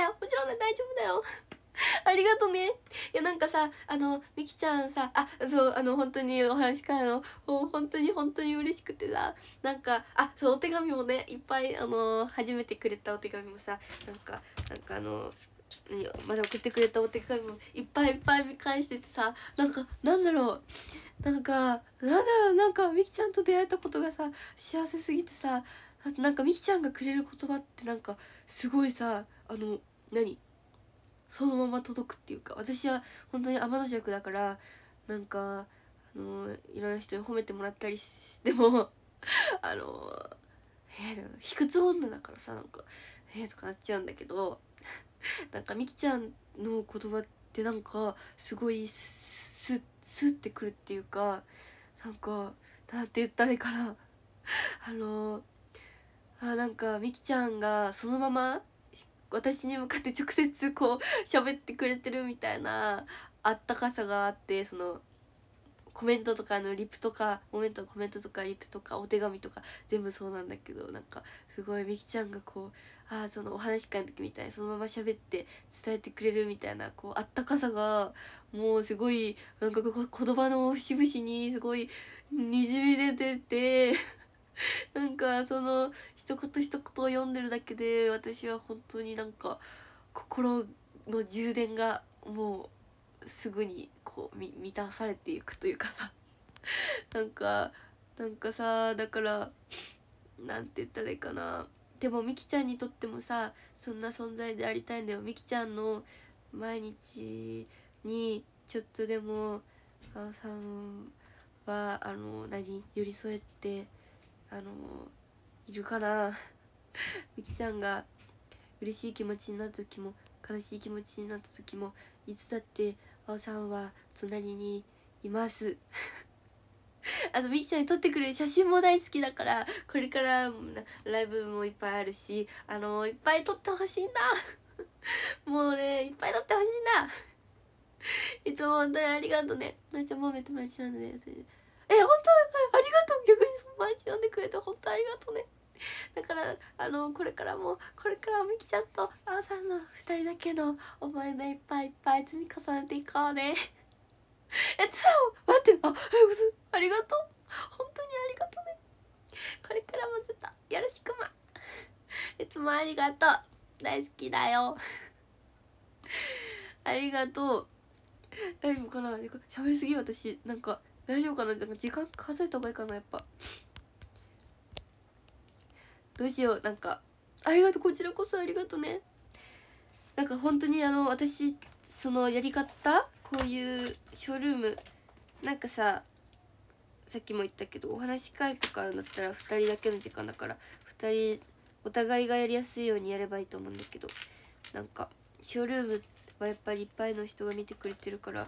よもちろんだ大丈夫だよ ありがとね。いやなんかさ、あの、みきちゃんさ、あ、そう、あの、本当にお話からの、ほ本当に本当に嬉しくてさ、なんか、あ、そう、お手紙もね、いっぱい、あの、初めてくれたお手紙もさ、なんか、なんかあの、まで送ってくれたお手紙もいっぱいいっぱい見返しててさなんかなんだろうなんかなんだろうなんかみきちゃんと出会えたことがさ幸せすぎてさなんかみきちゃんがくれる言葉ってなんかすごいさあの何そのまま届くっていうか私は本当に天の悪だからなんかあのいろんな人に褒めてもらったりしてもあのえー、でも卑屈女だからさなんかえー、とかなっちゃうんだけど なんかみきちゃんの言葉ってなんかすごいスッスッてくるっていうかなんかなんて言ったらいいかな あのあなんかみきちゃんがそのまま私に向かって直接こう喋ってくれてるみたいなあったかさがあってそのコメントとかのリプとかコメントコメントとかリプとかお手紙とか全部そうなんだけどなんかすごいみきちゃんがこうあそのお話し会の時みたいにそのまま喋って伝えてくれるみたいなこうあったかさがもうすごいなんか言葉の節々にすごいにじみ出てて なんかその一言一言を読んでるだけで私は本当になんか心の充電がもうすぐにこう満たされていくというかさ なんかなんかさだから何て言ったらいいかなでもみきちゃんにとってもさそんな存在でありたいんだよみきちゃんの毎日にちょっとでもあおさんはあの何寄り添えてあのいるからみき ちゃんが嬉しい気持ちになった時も悲しい気持ちになった時もいつだってあおさんは隣にいます あとみきちゃんに撮ってくれる写真も大好きだからこれからライブもいっぱいあるしあのー、いっぱい撮ってほしいんだ もうねいっぱい撮ってほしいんだ いつも本当にありがとうねなっちゃんもめて待ちなんでえ本当ありがとう逆に毎日読んでくれて本当ありがとうねだからあのこれからもこれからみきちゃんとあおさんの2人だけの思い出いっぱいいっぱい積み重ねていこうね えちょ待ってあえずありがとう本当にありがとうねこれからもずっとよろしくまいつもありがとう大好きだよ ありがとう大丈夫かな喋りすぎ私なんか大丈夫かななんか時間数えた方がいいかなやっぱどうしようなんかありがとうこちらこそありがとうねなんか本当にあの私そのやり方こういうショールームなんかささっきも言ったけどお話し会とかだったら2人だけの時間だから2人お互いがやりやすいようにやればいいと思うんだけどなんかショールームはやっぱりいっぱいの人が見てくれてるから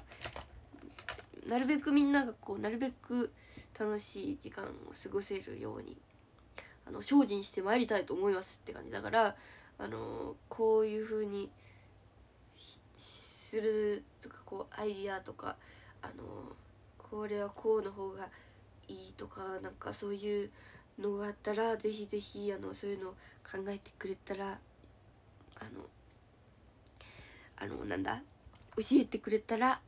なるべくみんながこうなるべく楽しい時間を過ごせるようにあの精進してまいりたいと思いますって感じだからあのこういう風にするとかこうアイディアとかあのこれはこうの方がいいとかなんかそういうのがあったらぜひぜひあのそういうのを考えてくれたらあのあのなんだ教えてくれたら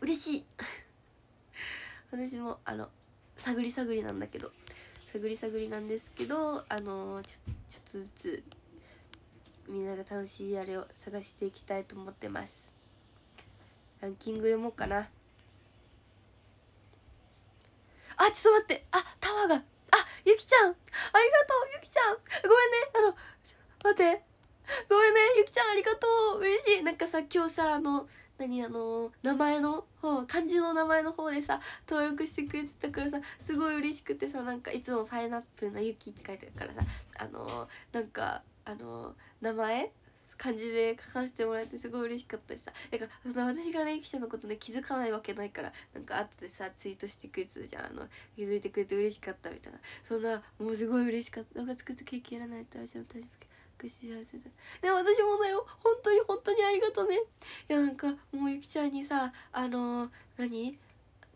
嬉しい 私もあの探り探りなんだけど探り探りなんですけどあのちょっとずつみんなが楽しいあれを探していきたいと思ってますランキング読もうかなあちょっと待ってあタワーがあゆきちゃんありがとうゆきちゃんごめんねあの待ってごめんねゆきちゃんありがとう嬉しいなんかさ今日さあの何あの名前の方漢字の名前の方でさ登録してくれてたからさすごい嬉しくてさなんかいつも「ファイナップルのゆき」って書いてるからさあのなんかあの名前漢字で書かせてもらってすごい嬉しかったしさんかその私がねゆきちゃんのことね気づかないわけないからなんか後でさツイートしてくれてたじゃんあの気づいてくれて嬉しかったみたいなそんなもうすごい嬉しかったなんか作ったケーキやらないと私の大丈夫く幸せだでも私もだよ本当に本当にありがとねいやなんかもうゆきちゃんにさあのー、何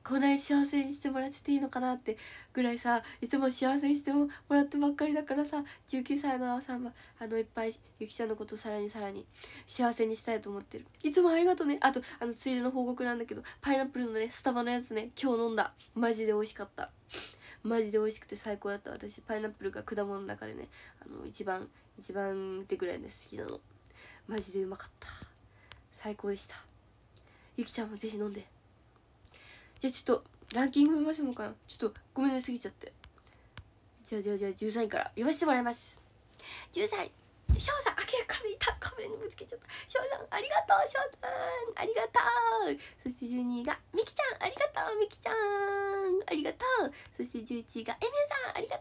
こんなに幸せにしてもらってていいのかなってぐらいさいつも幸せにしてもらってばっかりだからさ19歳のあさんはあのいっぱいゆきちゃんのことさらにさらに幸せにしたいと思ってるいつもありがとうねあとあのついでの報告なんだけどパイナップルのねスタバのやつね今日飲んだマジで美味しかったマジで美味しくて最高だった私パイナップルが果物の中でねあの一番一番ってぐらいね好きなのマジでうまかった最高でしたゆきちゃんもぜひ飲んでじゃあちょっとランキング見ましょうかなちょっとごめんねすぎちゃってじゃあじゃあじゃあ13位から読ませてもらいます13位翔さんあけにいた壁にぶつけちゃった翔さんありがとう翔さんありがとうそして12位がみきちゃんありがとうみきちゃんありがとうそして11位がえみやさんありがと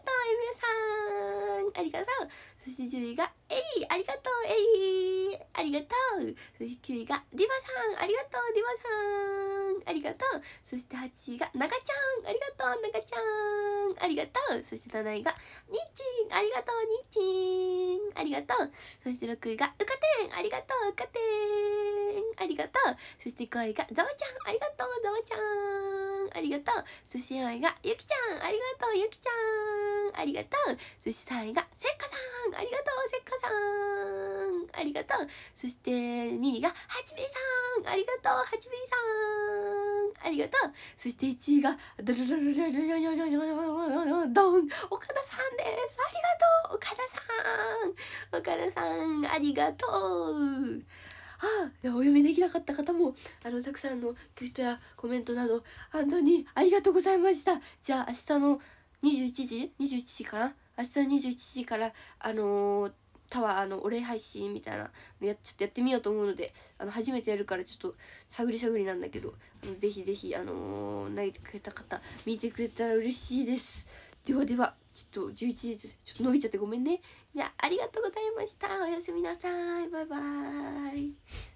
うえみやさんありがとうそして10位がエリーありがとうエリーありがとうそして9位がディバさんありがとうディバさんありがとうそして8位がナガちゃんありがとうナガちゃんありがとうそして7位がニッチンありがとうニッチンありがとうそして6位がウカテンありがとうウカテンありがとうそして5位がザワちゃんありがとうザワちゃんありがとうそして4位がゆきちゃんありがとうゆきちゃんありがとうそして3位がせッかさんありがとうせっかさんありがとうそして2位がはちみさんありがとうはちみさんありがとうそして1位がドルルルルルルルルルルドン岡田さんですありがとう岡田さん岡田さんありがとうああお読みできなかった方もあのたくさんのギフトやコメントなど本当にありがとうございましたじゃあ明日の21時21時かな明日2 7時からあのー、タワーのお礼配信みたいなのやちょっとやってみようと思うのであの初めてやるからちょっと探り探りなんだけどあのぜひぜひあのー、投げてくれた方見てくれたら嬉しいですではではちょっと11時ちょっと伸びちゃってごめんねじゃあありがとうございましたおやすみなさいバイバーイ